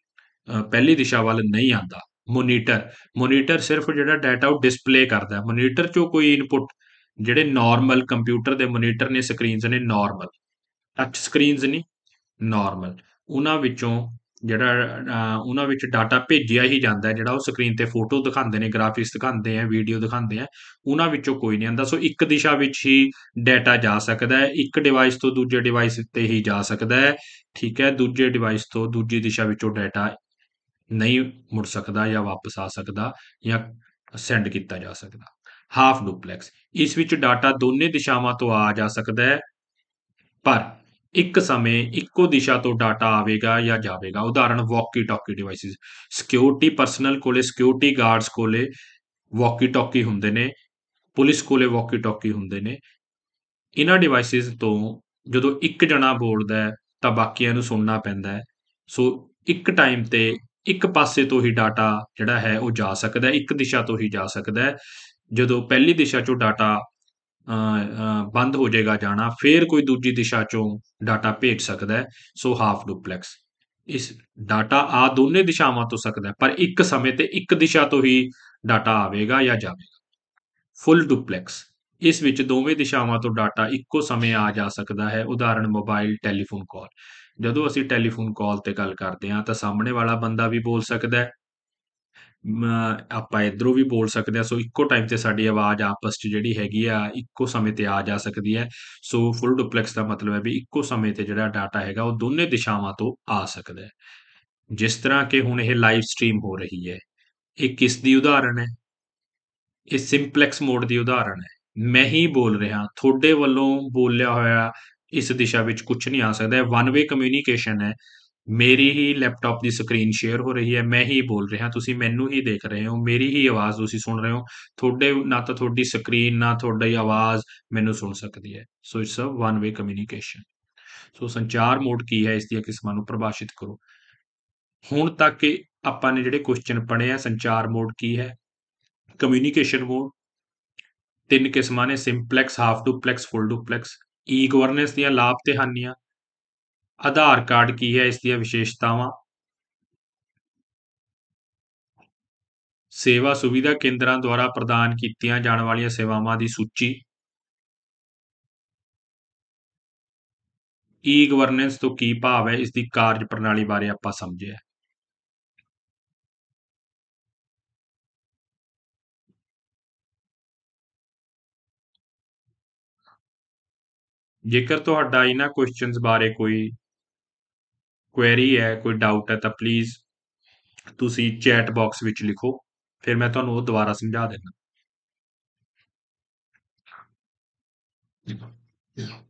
ਪਹਿਲੀ ਦਿਸ਼ਾ ਵੱਲ ਨਹੀਂ ਆਉਂਦਾ ਮੋਨੀਟਰ ਮੋਨੀਟਰ ਸਿਰਫ ਜਿਹੜਾ ਡਾਟਾ ਉਹ ਡਿਸਪਲੇ ਕਰਦਾ ਮੋਨੀਟਰ ਚੋਂ ਕੋਈ ਇਨਪੁਟ ਜਿਹੜੇ ਨਾਰਮਲ ਕੰਪਿਊਟਰ ਦੇ ਮੋਨੀਟਰ ਨੇ ਸਕਰੀਨਸ ਨੇ ਨਾਰਮਲ ਟੱਚ ਸਕਰੀਨਸ ਨਹੀਂ ਨਾਰਮਲ ਉਹਨਾਂ ਵਿੱਚੋਂ ਜਿਹੜਾ ਉਹਨਾਂ ਵਿੱਚ ਡਾਟਾ ਭੇਜਿਆ ਹੀ ਜਾਂਦਾ ਜਿਹੜਾ ਉਹ ਸਕਰੀਨ ਤੇ ਫੋਟੋ ਦਿਖਾਉਂਦੇ ਨੇ ਗ੍ਰਾਫਿਕਸ ਦਿਖਾਉਂਦੇ ਆ ਵੀਡੀਓ ਦਿਖਾਉਂਦੇ ਆ ਉਹਨਾਂ ਵਿੱਚੋਂ ਕੋਈ ਨਹੀਂ ਆਂਦਾ ਸੋ ਇੱਕ ਦਿਸ਼ਾ ਵਿੱਚ ਹੀ ਡਾਟਾ ਜਾ ਸਕਦਾ ਹੈ ਇੱਕ ਡਿਵਾਈਸ ਤੋਂ ਦੂਜੇ ਡਿਵਾਈਸ ਤੇ ਹੀ ਜਾ ਸਕਦਾ ਹੈ ਠੀਕ ਹੈ ਦੂਜੇ ਡਿਵਾਈਸ ਤੋਂ ਦੂਜੀ ਦਿਸ਼ਾ ਵਿੱਚੋਂ ਡਾਟਾ ਨਹੀਂ ਮੁੜ ਸਕਦਾ ਜਾਂ ਵਾਪਸ ਆ ਸਕਦਾ ਜਾਂ ਸੈਂਡ ਕੀਤਾ ਜਾ ਸਕਦਾ ਹਾਫ ਡੁਪਲੈਕਸ ਇਸ ਵਿੱਚ ਡਾਟਾ ਦੋਨੇ ਦਿਸ਼ਾਵਾਂ ਤੋਂ ਆ ਜਾ ਸਕਦਾ ਹੈ ਪਰ ਇੱਕ ਸਮੇਂ ਇੱਕੋ ਦਿਸ਼ਾ ਤੋਂ ਡਾਟਾ ਆਵੇਗਾ ਜਾਂ ਜਾਵੇਗਾ ਉਦਾਹਰਣ walkie talkie devices security personnel ਕੋਲੇ ਸਿਕਿਉਰਿਟੀ ਗਾਰਡਸ ਕੋਲੇ ਵਾਕੀ ਟਾਕੀ ਹੁੰਦੇ ਨੇ ਪੁਲਿਸ ਕੋਲੇ ਵਾਕੀ ਟਾਕੀ ਹੁੰਦੇ ਨੇ ਇਹਨਾਂ ਡਿਵਾਈਸਿਸ ਤੋਂ ਜਦੋਂ ਇੱਕ ਜਣਾ ਬੋਲਦਾ ਹੈ ਤਾਂ ਬਾਕੀਆਂ ਨੂੰ ਸੁਣਨਾ ਪੈਂਦਾ ਹੈ ਸੋ ਇੱਕ ਟਾਈਮ ਤੇ ਇੱਕ ਪਾਸੇ ਤੋਂ ਹੀ ਡਾਟਾ ਜਿਹੜਾ ਹੈ ਉਹ ਜਾ ਸਕਦਾ ਹੈ ਇੱਕ ਦਿਸ਼ਾ ਤੋਂ ਹੀ ਜਾ ਸਕਦਾ ਹੈ ਜਦੋਂ ਪਹਿਲੀ ਦਿਸ਼ਾ ਚੋਂ ਡਾਟਾ ਬੰਦ ਹੋ ਜਾਏਗਾ ਜਾਣਾ ਫਿਰ ਕੋਈ ਦੂਜੀ ਦਿਸ਼ਾ ਚੋਂ ਡਾਟਾ ਭੇਜ ਸਕਦਾ ਹੈ ਸੋ ਹਾਫ ਡੁਪਲੈਕਸ ਇਸ ਡਾਟਾ ਆ ਦੋਨੇ ਦਿਸ਼ਾਵਾਂ ਤੋਂ ਸਕਦਾ ਪਰ ਇੱਕ ਸਮੇਂ ਤੇ ਇੱਕ ਦਿਸ਼ਾ ਤੋਂ ਹੀ ਡਾਟਾ ਆਵੇਗਾ ਜਾਂ ਜਾਵੇਗਾ ਫੁੱਲ ਡੁਪਲੈਕਸ ਇਸ ਵਿੱਚ ਦੋਵੇਂ ਦਿਸ਼ਾਵਾਂ ਤੋਂ ਡਾਟਾ ਇੱਕੋ ਸਮੇਂ ਆ ਜਾ ਸਕਦਾ ਹੈ ਉਦਾਹਰਣ ਮੋਬਾਈਲ ਟੈਲੀਫੋਨ ਕਾਲ ਜਦੋਂ ਅਸੀਂ ਟੈਲੀਫੋਨ ਕਾਲ ਤੇ ਗੱਲ ਕਰਦੇ ਹਾਂ ਤਾਂ ਸਾਹਮਣੇ ਵਾਲਾ ਬੰਦਾ ਵੀ ਬੋਲ ਸਕਦਾ ਹੈ ਆਪਾਂ ਇਧਰੋਂ ਵੀ ਬੋਲ ਸਕਦੇ ਆ ਸੋ ਇੱਕੋ ਟਾਈਮ ਤੇ ਸਾਡੀ ਆਵਾਜ਼ ਆਪਸ ਵਿੱਚ ਜਿਹੜੀ ਹੈਗੀ ਆ ਇੱਕੋ ਸਮੇਂ ਤੇ ਆ ਜਾ ਸਕਦੀ ਹੈ ਸੋ ਫੁੱਲ ਡੁਪਲੈਕਸ ਦਾ ਮਤਲਬ ਹੈ ਵੀ ਇੱਕੋ ਸਮੇਂ ਤੇ ਜਿਹੜਾ ਡਾਟਾ ਹੈਗਾ ਉਹ ਦੋਨੇ ਦਿਸ਼ਾਵਾਂ ਤੋਂ ਆ ਸਕਦਾ ਹੈ ਜਿਸ ਤਰ੍ਹਾਂ ਕਿ ਹੁਣ ਇਹ ਲਾਈਵ ਸਟ੍ਰੀਮ ਹੋ ਰਹੀ ਹੈ ਇਹ ਕਿਸ ਦੀ ਉਦਾਹਰਣ ਹੈ ਇਹ ਸਿੰਪਲੈਕਸ ਮੋਡ ਦੀ ਉਦਾਹਰਣ ਹੈ ਮੈਂ ਹੀ ਬੋਲ ਰਿਹਾ ਤੁਹਾਡੇ ਵੱਲੋਂ ਬੋਲਿਆ ਹੋਇਆ ਇਸ ਦਿਸ਼ਾ ਵਿੱਚ ਕੁਝ ਨਹੀਂ ਆ ਸਕਦਾ ਹੈ ਵਨ ਵੇ ਕਮਿਊਨੀਕੇਸ਼ਨ ਹੈ ਮੇਰੀ ਹੀ ਲੈਪਟਾਪ ਦੀ ਸਕਰੀਨ ਸ਼ੇਅਰ ਹੋ ਰਹੀ ਹੈ ਮੈਂ ਹੀ ਬੋਲ ਰਿਹਾ ਤੁਸੀਂ ਮੈਨੂੰ ਹੀ ਦੇਖ ਰਹੇ ਹੋ ਮੇਰੀ ਹੀ ਆਵਾਜ਼ ਤੁਸੀਂ ਸੁਣ ਰਹੇ ਹੋ ਤੁਹਾਡੇ ਨਾ ਤਾਂ ਤੁਹਾਡੀ ਸਕਰੀਨ ਨਾ ਤੁਹਾਡੀ ਆਵਾਜ਼ ਮੈਨੂੰ ਸੁਣ ਸਕਦੀ ਹੈ so it's a one way communication so ਸੰਚਾਰ ਮੋਡ ਕੀ ਹੈ ਇਸ ਦੀਆਂ ਕਿਸਮਾਂ ਨੂੰ ਪਰਿਭਾਸ਼ਿਤ ਕਰੋ ਹੁਣ ਤੱਕ ਆਪਾਂ ਨੇ ਜਿਹੜੇ ਕੁਐਸਚਨ ਪੜ੍ਹੇ ਆ ਸੰਚਾਰ ਮੋਡ ਕੀ ਹੈ ਕਮਿਊਨੀਕੇਸ਼ਨ ਮੋਡ ਤਿੰਨ ਕਿਸਮਾਂ ਨੇ simplex half duplex full duplex e governance ਦੀਆਂ ਲਾਭ ਤੇ ਹਾਨੀਆਂ ਆਧਾਰ ਕਾਰਡ ਕੀ ਹੈ ਇਸ ਦੀਆਂ ਵਿਸ਼ੇਸ਼ਤਾਵਾਂ ਸੇਵਾ ਸੁਵਿਧਾ ਕੇਂਦਰਾਂ ਦੁਆਰਾ ਪ੍ਰਦਾਨ ਕੀਤੀਆਂ ਜਾਣ ਵਾਲੀਆਂ ਸੇਵਾਵਾਂ ਦੀ ਸੂਚੀ ਈ ਗਵਰਨੈਂਸ ਤੋਂ ਕੀ ਭਾਵ ਹੈ ਇਸ ਦੀ ਕਾਰਜ ਪ੍ਰਣਾਲੀ ਬਾਰੇ ਆਪਾਂ ਸਮਝਿਆ ਜੇਕਰ ਤੁਹਾਡਾ ਇਹਨਾਂ ਕੁਐਸਚਨਸ ਬਾਰੇ ਕੋਈ ਕੁਐਰੀ ਹੈ ਕੋਈ ਡਾਊਟ ਹੈ ਤਾਂ ਪਲੀਜ਼ ਤੁਸੀਂ ਚੈਟ ਬਾਕਸ ਵਿੱਚ ਲਿਖੋ ਫਿਰ ਮੈਂ ਤੁਹਾਨੂੰ ਉਹ ਦੁਬਾਰਾ ਸਮਝਾ ਦੇਣਾ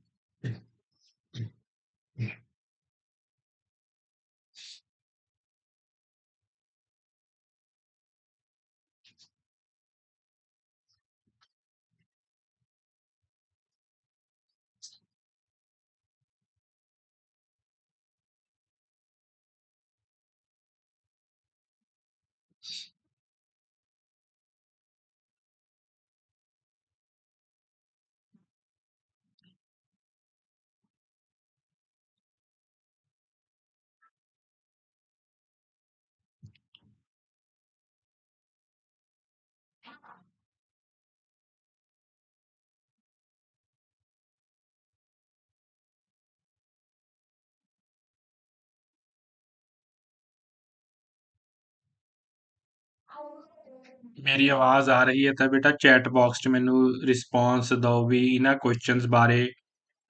ਮੇਰੀ ਆਵਾਜ਼ ਆ ਰਹੀ ਹੈ ਤਾਂ ਬੇਟਾ ਚੈਟ ਬਾਕਸ 'ਚ ਮੈਨੂੰ ਰਿਸਪੌਂਸ ਦਿਓ ਵੀ ਇਹਨਾਂ ਕੁਐਸਚਨਸ ਬਾਰੇ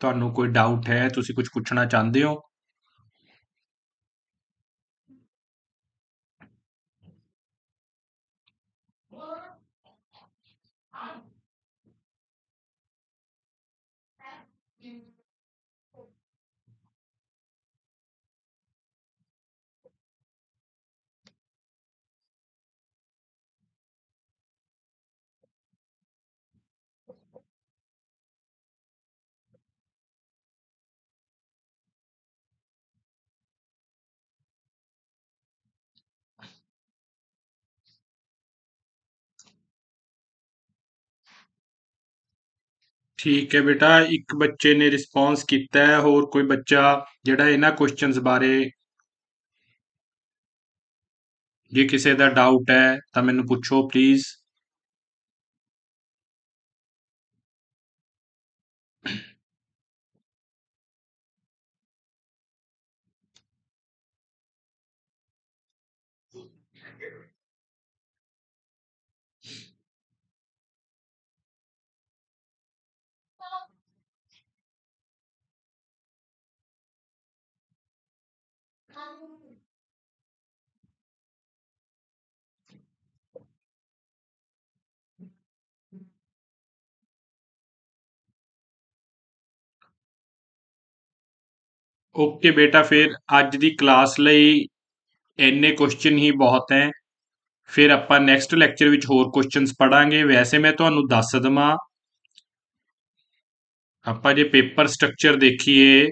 ਤੁਹਾਨੂੰ ਕੋਈ ਡਾਊਟ ਹੈ ਤੁਸੀਂ ਕੁਝ ਪੁੱਛਣਾ ਚਾਹੁੰਦੇ ਹੋ ਠੀਕ ਹੈ ਬੇਟਾ ਇੱਕ ਬੱਚੇ ਨੇ ਰਿਸਪੌਂਸ ਕੀਤਾ ਹੈ ਹੋਰ ਕੋਈ ਬੱਚਾ ਜਿਹੜਾ ਇਹਨਾਂ ਕੁਐਸਚਨਸ ਬਾਰੇ ਜੇ ਕਿਸੇ ਦਾ ਡਾਊਟ ਹੈ ਤਾਂ ਮੈਨੂੰ ਪੁੱਛੋ ਪਲੀਜ਼ ਓਕੇ ਬੇਟਾ ਫਿਰ ਅੱਜ ਦੀ ਕਲਾਸ ਲਈ ਇੰਨੇ ਕੁਐਸਚਨ ਹੀ ਬਹੁਤ ਹੈ ਫਿਰ ਆਪਾਂ ਨੈਕਸਟ ਲੈਕਚਰ ਵਿੱਚ ਹੋਰ ਕੁਐਸਚਨਸ ਪੜਾਂਗੇ ਵੈਸੇ ਮੈਂ ਤੁਹਾਨੂੰ ਦੱਸ ਦਵਾਂ ਆਪਾਂ ਜੇ ਪੇਪਰ ਸਟਰਕਚਰ ਦੇਖੀਏ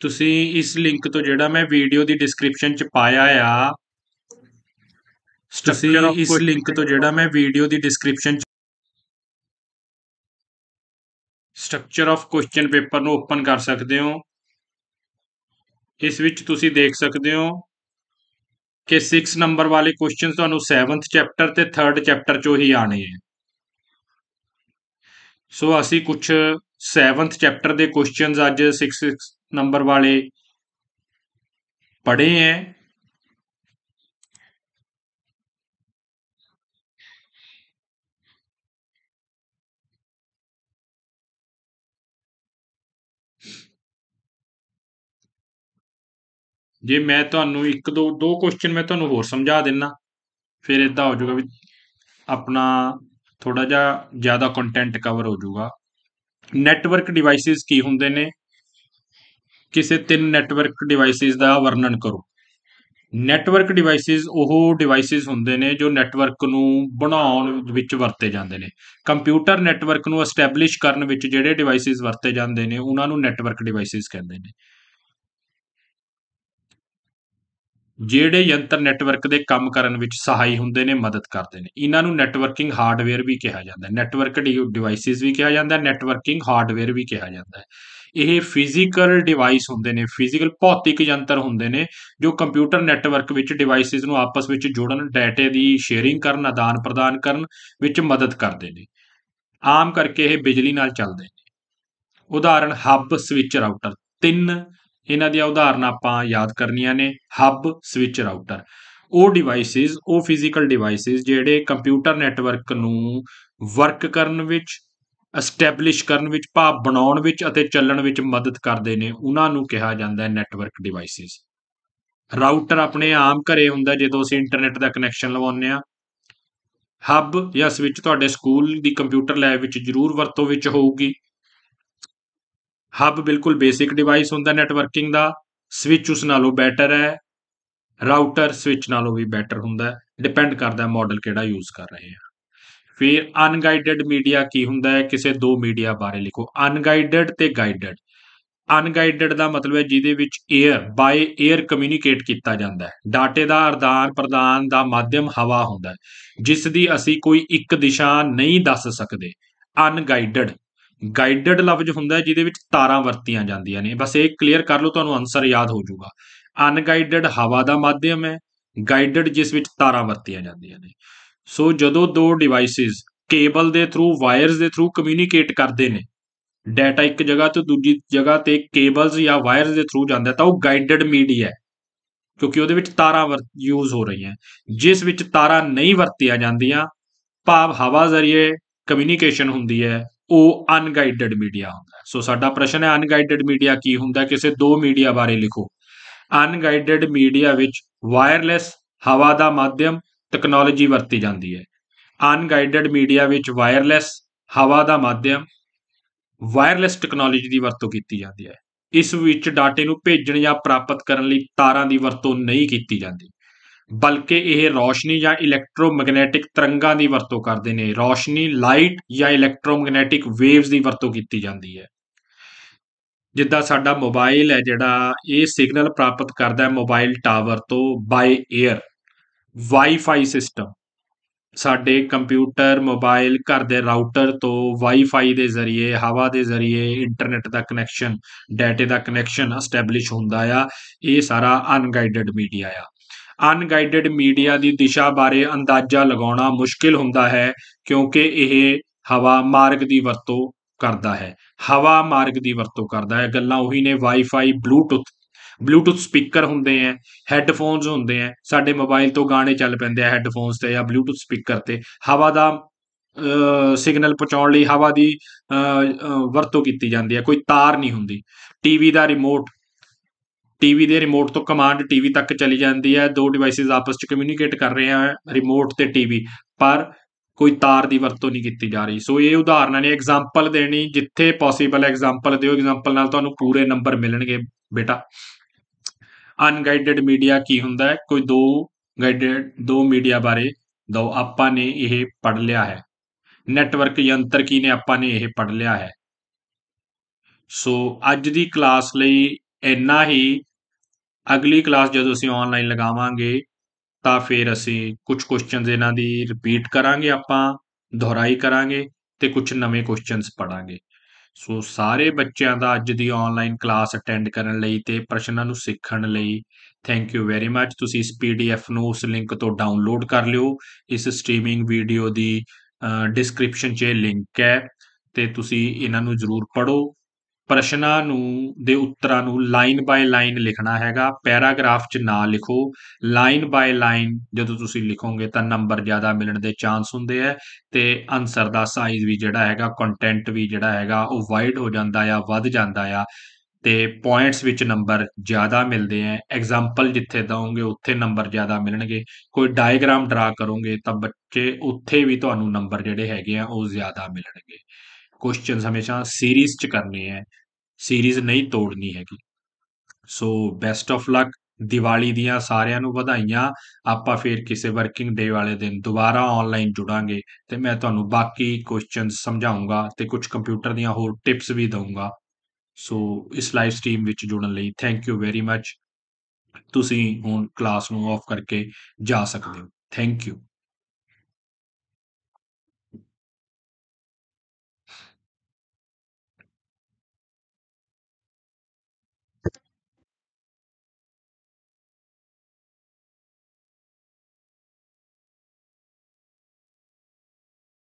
ਤੁਸੀਂ ਇਸ ਲਿੰਕ ਤੋਂ ਜਿਹੜਾ ਮੈਂ ਵੀਡੀਓ ਦੀ ਡਿਸਕ੍ਰਿਪਸ਼ਨ ਚ ਪਾਇਆ ਆ ਤੁਸੀਂ ਇਸ ਲਿੰਕ ਤੋਂ ਜਿਹੜਾ ਮੈਂ ਵੀਡੀਓ ਦੀ ਡਿਸਕ੍ਰਿਪਸ਼ਨ ਚ ਸਟਰਕਚਰ ਆਫ ਕੁਐਸਚਨ ਪੇਪਰ ਨੂੰ ਓਪਨ ਕਰ ਸਕਦੇ ਹੋ ਇਸ ਵਿੱਚ ਤੁਸੀਂ ਦੇਖ ਸਕਦੇ ਹੋ ਕਿ 6 ਨੰਬਰ ਵਾਲੇ ਕੁਐਸਚਨ ਤੁਹਾਨੂੰ 7th ਚੈਪਟਰ ਤੇ 3rd ਚੈਪਟਰ ਚੋਂ ਹੀ ਆਣੇ ਆ ਸੋ ਅਸੀਂ ਕੁਝ 7th ਚੈਪਟਰ ਦੇ ਕੁਐਸਚਨਸ ਅੱਜ 6 ਨੰਬਰ ਵਾਲੇ ਪੜੇ ਐ ਜੇ ਮੈਂ ਤੁਹਾਨੂੰ ਇੱਕ ਦੋ ਦੋ ਕੁਐਸਚਨ ਮੈਂ ਤੁਹਾਨੂੰ ਹੋਰ ਸਮਝਾ ਦਿੰਨਾ ਫਿਰ ਇਦਾਂ ਹੋ ਜਾਊਗਾ ਵੀ ਆਪਣਾ ਥੋੜਾ ਜਿਹਾ ਜ਼ਿਆਦਾ ਕੰਟੈਂਟ ਕਵਰ ਹੋ ਜਾਊਗਾ ਨੈਟਵਰਕ ਡਿਵਾਈਸਸ ਕੀ ਹੁੰਦੇ ਨੇ ਕਿਸੇ ਤਿੰਨ ਨੈਟਵਰਕ ਡਿਵਾਈਸਿਸ ਦਾ ਵਰਣਨ ਕਰੋ ਨੈਟਵਰਕ ਡਿਵਾਈਸਿਸ ਉਹ ਡਿਵਾਈਸਿਸ ਹੁੰਦੇ ਨੇ ਜੋ ਨੈਟਵਰਕ ਨੂੰ ਬਣਾਉਣ ਵਿੱਚ ਵਰਤੇ ਜਾਂਦੇ ਨੇ ਕੰਪਿਊਟਰ ਨੈਟਵਰਕ ਨੂੰ ਐਸਟੈਬਲਿਸ਼ ਕਰਨ ਵਿੱਚ ਜਿਹੜੇ ਡਿਵਾਈਸਿਸ ਵਰਤੇ ਜਾਂਦੇ ਨੇ ਉਹਨਾਂ ਨੂੰ ਨੈਟਵਰਕ ਡਿਵਾਈਸਿਸ ਕਹਿੰਦੇ ਨੇ ਜਿਹੜੇ ਯੰਤਰ ਨੈਟਵਰਕ ਦੇ ਕੰਮ ਕਰਨ ਵਿੱਚ ਸਹਾਈ ਹੁੰਦੇ ਨੇ ਮਦਦ ਕਰਦੇ ਨੇ ਇਹਨਾਂ ਨੂੰ ਨੈਟਵਰਕਿੰਗ ਹਾਰਡਵੇਅਰ ਵੀ ਕਿਹਾ ਜਾਂਦਾ ਹੈ ਨੈਟਵਰਕ ਡਿਵਾਈਸਿਸ ਵੀ ਕਿਹਾ ਜਾਂਦਾ ਹੈ ਨੈਟਵਰਕਿੰਗ ਹਾਰਡਵੇਅਰ ਵੀ ਕਿਹਾ ਜਾਂਦਾ ਹੈ ਇਹ ਫਿਜ਼ੀਕਲ ਡਿਵਾਈਸ ਹੁੰਦੇ ਨੇ ਫਿਜ਼ੀਕਲ ਭੌਤਿਕ ਯੰਤਰ ਹੁੰਦੇ ਨੇ ਜੋ ਕੰਪਿਊਟਰ ਨੈਟਵਰਕ ਵਿੱਚ ਡਿਵਾਈਸਿਸ ਨੂੰ ਆਪਸ ਵਿੱਚ ਜੋੜਨ ਡਾਟਾ ਦੀ ਸ਼ੇਅਰਿੰਗ ਕਰਨ ਆਦਾਨ ਪ੍ਰਦਾਨ ਕਰਨ ਵਿੱਚ ਮਦਦ ਕਰਦੇ ਨੇ ਆਮ ਕਰਕੇ ਇਹ ਬਿਜਲੀ ਨਾਲ ਚੱਲਦੇ ਨੇ ਉਦਾਹਰਣ ਹੱਬ ਸਵਿਚ ਰਾਊਟਰ ਤਿੰਨ ਇਹਨਾਂ ਦੀਆਂ ਉਦਾਹਰਨਾਂ ਆਪਾਂ ਯਾਦ ਕਰਨੀਆਂ ਨੇ ਹੱਬ ਸਵਿਚ ਰਾਊਟਰ ਉਹ ਡਿਵਾਈਸਿਸ ਉਹ ਫਿਜ਼ੀਕਲ ਡਿਵਾਈਸਿਸ ਜਿਹੜੇ ਕੰਪਿਊਟਰ ਨੈਟਵਰਕ ਨੂੰ ਵਰਕ ਕਰਨ ਵਿੱਚ ਐਸਟੈਬਲਿਸ਼ ਕਰਨ ਵਿੱਚ ਭਾਵ ਬਣਾਉਣ ਵਿੱਚ ਅਤੇ ਚੱਲਣ ਵਿੱਚ ਮਦਦ ਕਰਦੇ ਨੇ ਉਹਨਾਂ ਨੂੰ ਕਿਹਾ ਜਾਂਦਾ ਹੈ ਨੈਟਵਰਕ ਡਿਵਾਈਸਿਸ ਰਾਊਟਰ ਆਪਣੇ ਆਮ ਘਰੇ ਹੁੰਦਾ ਜਦੋਂ ਅਸੀਂ ਇੰਟਰਨੈਟ ਦਾ ਕਨੈਕਸ਼ਨ ਲਵਾਉਂਦੇ ਆ ਹੱਬ ਜਾਂ ਸਵਿਚ ਤੁਹਾਡੇ ਸਕੂਲ ਦੀ ਕੰਪਿਊਟਰ ਲੈਬ ਵਿੱਚ ਜ਼ਰੂਰ ਵਰਤੋਂ ਵਿੱਚ ਹੋਊਗੀ ਹੱਬ ਬਿਲਕੁਲ ਬੇਸਿਕ ਡਿਵਾਈਸ ਹੁੰਦਾ ਨੈਟਵਰਕਿੰਗ ਦਾ ਸਵਿਚ ਉਸ ਨਾਲੋਂ ਬੈਟਰ ਹੈ ਰਾਊਟਰ ਸਵਿਚ ਨਾਲੋਂ ਵੀ ਬੈਟਰ ਹੁੰਦਾ ਡਿਪੈਂਡ ਕਰਦਾ ਮਾਡਲ ਕਿਹੜਾ ਯੂਜ਼ ਕਰ ਰਹੇ ਆ ਫਿਰ ਅਨਗਾਈਡਡ ਮੀਡੀਆ ਕੀ ਹੁੰਦਾ ਹੈ ਕਿਸੇ ਦੋ ਮੀਡੀਆ ਬਾਰੇ ਲਿਖੋ ਅਨਗਾਈਡਡ ਤੇ ਗਾਈਡਡ ਅਨਗਾਈਡਡ ਦਾ ਮਤਲਬ ਹੈ ਜਿਹਦੇ ਵਿੱਚ 에ਅਰ ਬਾਈ 에ਅਰ ਕਮਿਊਨੀਕੇਟ ਕੀਤਾ ਜਾਂਦਾ ਹੈ ਡਾਟੇ ਦਾ ਅਰਦਾਨ ਪ੍ਰਦਾਨ ਦਾ ਮਾਧਿਅਮ ਹਵਾ ਹੁੰਦਾ ਹੈ ਜਿਸ ਦੀ ਅਸੀਂ ਕੋਈ ਇੱਕ ਦਿਸ਼ਾ ਨਹੀਂ ਦੱਸ ਸਕਦੇ ਅਨਗਾਈਡਡ ਗਾਈਡਡ ਲਫ਼ਜ਼ ਹੁੰਦਾ ਹੈ ਜਿਹਦੇ ਵਿੱਚ ਤਾਰਾਂ ਵਰਤੀਆਂ ਜਾਂਦੀਆਂ ਨੇ ਬਸ ਇਹ ਕਲੀਅਰ ਕਰ ਲਓ ਤੁਹਾਨੂੰ ਆਨਸਰ ਯਾਦ ਹੋ ਜਾਊਗਾ ਅਨਗਾਈਡਡ ਹਵਾ ਦਾ ਮਾਧਿਅਮ ਹੈ ਗਾਈਡਡ ਜਿਸ ਵਿੱਚ ਤਾਰਾਂ ਵਰਤੀਆਂ ਜਾਂਦੀਆਂ ਨੇ ਸੋ ਜਦੋਂ ਦੋ ਡਿਵਾਈਸਿਸ ਕੇਬਲ ਦੇ ਥਰੂ ਵਾਇਰਸ ਦੇ ਥਰੂ ਕਮਿਊਨੀਕੇਟ ਕਰਦੇ ਨੇ ਡਾਟਾ ਇੱਕ ਜਗ੍ਹਾ ਤੋਂ ਦੂਜੀ ਜਗ੍ਹਾ ਤੇ ਕੇਬਲਸ ਜਾਂ ਵਾਇਰਸ ਦੇ ਥਰੂ ਜਾਂਦਾ ਤਾਂ ਉਹ ਗਾਈਡਡ ਮੀਡੀਆ ਹੈ ਕਿਉਂਕਿ ਉਹਦੇ ਵਿੱਚ ਤਾਰਾਂ ਯੂਜ਼ ਹੋ ਰਹੀਆਂ ਜਿਸ ਵਿੱਚ ਤਾਰਾਂ ਨਹੀਂ ਵਰਤੀਆਂ ਜਾਂਦੀਆਂ ਭਾਵ ਹਵਾ ਜ਼ਰੀਏ ਕਮਿਊਨੀਕੇਸ਼ਨ ਹੁੰਦੀ ਹੈ ਉਹ ਅਨਗਾਈਡਡ ਮੀਡੀਆ ਹੁੰਦਾ ਸੋ ਸਾਡਾ ਪ੍ਰਸ਼ਨ ਹੈ ਅਨਗਾਈਡਡ ਮੀਡੀਆ ਕੀ ਹੁੰਦਾ ਕਿਸੇ ਦੋ ਮੀਡੀਆ ਬਾਰੇ ਲਿਖੋ ਅਨਗਾਈਡਡ ਮੀਡੀਆ ਵਿੱਚ ਵਾਇਰਲੈਸ ਹਵਾ ਦਾ ਮਾਧਿਅਮ ਟੈਕਨੋਲੋਜੀ ਵਰਤੀ ਜਾਂਦੀ ਹੈ ਅਨਗਾਈਡਡ ਮੀਡੀਆ ਵਿੱਚ ਵਾਇਰਲੈਸ ਹਵਾ ਦਾ ਮਾਧਿਅਮ ਵਾਇਰਲੈਸ ਟੈਕਨੋਲੋਜੀ ਦੀ ਵਰਤੋਂ ਕੀਤੀ ਜਾਂਦੀ ਹੈ ਇਸ ਵਿੱਚ ਡਾਟੇ ਨੂੰ ਭੇਜਣ ਜਾਂ ਪ੍ਰਾਪਤ ਕਰਨ ਲਈ ਤਾਰਾਂ ਦੀ ਵਰਤੋਂ ਨਹੀਂ ਕੀਤੀ ਜਾਂਦੀ ਬਲਕਿ ਇਹ ਰੌਸ਼ਨੀ ਜਾਂ ਇਲੈਕਟ੍ਰੋਮੈਗਨੈਟਿਕ ਤਰੰਗਾਂ ਦੀ ਵਰਤੋਂ ਕਰਦੇ ਨੇ ਰੌਸ਼ਨੀ ਲਾਈਟ ਜਾਂ ਇਲੈਕਟ੍ਰੋਮੈਗਨੈਟਿਕ ਵੇਵਸ ਦੀ ਵਰਤੋਂ ਕੀਤੀ ਜਾਂਦੀ ਹੈ ਜਿੱਦਾਂ ਸਾਡਾ ਮੋਬਾਈਲ ਹੈ ਜਿਹੜਾ ਇਹ ਸਿਗਨਲ ਪ੍ਰਾਪਤ ਕਰਦਾ ਹੈ ਮੋਬਾਈਲ ਟਾਵਰ ਤੋਂ ਬਾਈ 에ਅਰ ਵਾਈਫਾਈ ਸਿਸਟਮ ਸਾਡੇ ਕੰਪਿਊਟਰ ਮੋਬਾਈਲ ਘਰ ਦੇ ਰਾਊਟਰ ਤੋਂ ਵਾਈਫਾਈ ਦੇ ਜ਼ਰੀਏ ਹਵਾ ਦੇ ਜ਼ਰੀਏ ਇੰਟਰਨੈਟ ਦਾ ਕਨੈਕਸ਼ਨ ਡਾਟੇ ਦਾ ਕਨੈਕਸ਼ਨ ਐਸਟੈਬਲਿਸ਼ ਹੁੰਦਾ ਆ ਇਹ ਸਾਰਾ ਅਨਗਾਈਡਡ ਮੀਡੀਆ ਆ ਅਨਗਾਈਡਡ ਮੀਡੀਆ ਦੀ ਦਿਸ਼ਾ ਬਾਰੇ ਅੰਦਾਜ਼ਾ ਲਗਾਉਣਾ ਮੁਸ਼ਕਿਲ ਹੁੰਦਾ ਹੈ ਕਿਉਂਕਿ ਇਹ ਹਵਾ ਮਾਰਗ ਦੀ ਵਰਤੋਂ ਕਰਦਾ ਹੈ ਹਵਾ ਮਾਰਗ ਦੀ ਵਰਤੋਂ ਕਰਦਾ ਹੈ ਗੱਲਾਂ ਉਹੀ ਨੇ ਵਾਈਫਾਈ ਬਲੂਟੁੱਥ ਬਲੂਟੁੱਥ ਸਪੀਕਰ ਹੁੰਦੇ ਆ ਹੈੱਡਫੋਨਸ ਹੁੰਦੇ ਆ ਸਾਡੇ ਮੋਬਾਈਲ ਤੋਂ ਗਾਣੇ ਚੱਲ ਪੈਂਦੇ ਆ ਹੈੱਡਫੋਨਸ ਤੇ ਜਾਂ ਬਲੂਟੁੱਥ ਸਪੀਕਰ ਤੇ ਹਵਾ ਦਾ ਸਿਗਨਲ ਪਹੁੰਚਾਉਣ ਲਈ ਹਵਾ ਦੀ ਵਰਤੋਂ ਕੀਤੀ ਜਾਂਦੀ ਹੈ ਕੋਈ ਤਾਰ ਨਹੀਂ ਹੁੰਦੀ ਟੀਵੀ ਦਾ ਰਿਮੋਟ ਟੀਵੀ ਦੇ ਰਿਮੋਟ ਤੋਂ ਕਮਾਂਡ ਟੀਵੀ ਤੱਕ ਚਲੀ ਜਾਂਦੀ ਹੈ ਦੋ ਡਿਵਾਈਸਸ ਆਪਸ ਵਿੱਚ ਕਮਿਊਨੀਕੇਟ ਕਰ ਰਹੇ ਆ ਰਿਮੋਟ ਤੇ ਟੀਵੀ ਪਰ ਕੋਈ ਤਾਰ ਦੀ ਵਰਤੋਂ ਨਹੀਂ ਕੀਤੀ ਜਾ ਰਹੀ ਸੋ ਇਹ ਉਦਾਹਰਨਾਂ ਨੇ ਐਗਜ਼ਾਮਪਲ ਦੇਣੀ ਜਿੱਥੇ ਪੋਸੀਬਲ ਐਗਜ਼ਾਮਪਲ ਦਿਓ ਐਗਜ਼ਾਮਪਲ ਨਾਲ ਤੁਹਾਨੂੰ ਪੂਰੇ ਨੰਬਰ ਮਿਲਣਗੇ ਬੇਟਾ ਅਨਗਾਈਡਡ ਮੀਡੀਆ ਕੀ ਹੁੰਦਾ ਹੈ ਕੋਈ ਦੋ ਗਾਈਡਡ ਦੋ ਮੀਡੀਆ ਬਾਰੇ ਦੋ ਆਪਾਂ ਨੇ ਇਹ ਪੜ ਲਿਆ ਹੈ ਨੈਟਵਰਕ ਯੰਤਰ ਕੀ ਨੇ ਆਪਾਂ ਨੇ ਇਹ ਪੜ ਲਿਆ ਹੈ ਸੋ ਅੱਜ ਦੀ ਕਲਾਸ ਲਈ ਇੰਨਾ ਹੀ ਅਗਲੀ ਕਲਾਸ ਜਦੋਂ ਅਸੀਂ ਆਨਲਾਈਨ ਲਗਾਵਾਂਗੇ ਤਾਂ ਫਿਰ ਅਸੀਂ ਕੁਝ ਕੁਐਸਚਨਸ ਇਹਨਾਂ ਦੀ ਰਿਪੀਟ ਕਰਾਂਗੇ ਆਪਾਂ ਦੁਹਰਾਈ ਕਰਾਂਗੇ ਤੇ ਕੁਝ ਨਵੇਂ ਕੁਐਸਚਨਸ ਪੜਾਂਗੇ ਸੋ ਸਾਰੇ ਬੱਚਿਆਂ ਦਾ ਅੱਜ ਦੀ ਆਨਲਾਈਨ ਕਲਾਸ ਅਟੈਂਡ ਕਰਨ ਲਈ ਤੇ ਪ੍ਰਸ਼ਨਾਂ ਨੂੰ ਸਿੱਖਣ ਲਈ ਥੈਂਕ ਯੂ ਵੈਰੀ ਮੱਚ ਤੁਸੀਂ ਇਸ ਪੀਡੀਐਫ ਨੂੰ ਉਸ ਲਿੰਕ ਤੋਂ ਡਾਊਨਲੋਡ ਕਰ ਲਿਓ ਇਸ ਸਟ੍ਰੀਮਿੰਗ ਵੀਡੀਓ ਦੀ ਡਿਸਕ੍ਰਿਪਸ਼ਨ 'ਚ ਲਿੰਕ ਹੈ ਤੇ ਤੁਸੀਂ ਇਹਨਾਂ ਨੂੰ ਜ਼ਰੂਰ ਪੜੋ ਪ੍ਰਸ਼ਨਾਂ ਨੂੰ ਦੇ ਉੱਤਰਾਂ ਨੂੰ ਲਾਈਨ ਬਾਈ ਲਾਈਨ ਲਿਖਣਾ ਹੈਗਾ ਪੈਰਾਗ੍ਰਾਫ 'ਚ ਨਾ ਲਿਖੋ ਲਾਈਨ ਬਾਈ ਲਾਈਨ ਜਦੋਂ ਤੁਸੀਂ ਲਿਖੋਗੇ ਤਾਂ ਨੰਬਰ ਜ਼ਿਆਦਾ ਮਿਲਣ ਦੇ ਚਾਂਸ ਹੁੰਦੇ ਆ ਤੇ ਆਨਸਰ ਦਾ ਸਾਈਜ਼ ਵੀ ਜਿਹੜਾ ਹੈਗਾ ਕੰਟੈਂਟ ਵੀ ਜਿਹੜਾ ਹੈਗਾ ਉਹ ਵਾਈਡ ਹੋ ਜਾਂਦਾ ਆ ਵੱਧ ਜਾਂਦਾ ਆ ਤੇ ਪੁਆਇੰਟਸ ਵਿੱਚ ਨੰਬਰ ਜ਼ਿਆਦਾ ਮਿਲਦੇ ਆ ਐਗਜ਼ਾਮਪਲ ਜਿੱਥੇ ਦਵੋਗੇ ਉੱਥੇ ਨੰਬਰ ਜ਼ਿਆਦਾ ਮਿਲਣਗੇ ਕੋਈ ਡਾਇਗ੍ਰਾਮ ਡਰਾ ਕਰੋਗੇ ਤਾਂ ਬੱਚੇ ਉੱਥੇ ਵੀ ਤੁਹਾਨੂੰ ਨੰਬਰ ਜਿਹੜੇ ਹੈਗੇ ਆ ਉਹ ਜ਼ਿਆਦਾ ਮਿਲਣਗੇ ਕੁਐਸਚਨਸ ਹਮੇਸ਼ਾ ਸੀਰੀਜ਼ ਚ ਕਰਨੇ ਆ ਸੀਰੀਜ਼ ਨਹੀਂ ਤੋੜਨੀ ਹੈਗੀ so best of luck Diwali ਦੀਆਂ ਸਾਰਿਆਂ ਨੂੰ ਵਧਾਈਆਂ ਆਪਾਂ ਫੇਰ ਕਿਸੇ ਵਰਕਿੰਗ ਡੇ ਵਾਲੇ ਦਿਨ ਦੁਬਾਰਾ ਆਨਲਾਈਨ ਜੁੜਾਂਗੇ ਤੇ ਮੈਂ ਤੁਹਾਨੂੰ ਬਾਕੀ ਕੁਐਸਚਨਸ ਸਮਝਾਉਂਗਾ ਤੇ ਕੁਝ ਕੰਪਿਊਟਰ ਦੀਆਂ ਹੋਰ ਟਿਪਸ ਵੀ ਦਊਂਗਾ ਸੋ ਇਸ ਲਾਈਵ ਸਟ੍ਰੀਮ ਵਿੱਚ ਜੁੜਨ ਲਈ ਥੈਂਕ ਯੂ ਵੈਰੀ ਮੱਚ ਤੁਸੀਂ ਹੁਣ ਕਲਾਸ ਨੂੰ ਆਫ ਕਰਕੇ ਜਾ ਸਕਦੇ ਹੋ ਥੈਂਕ ਯੂ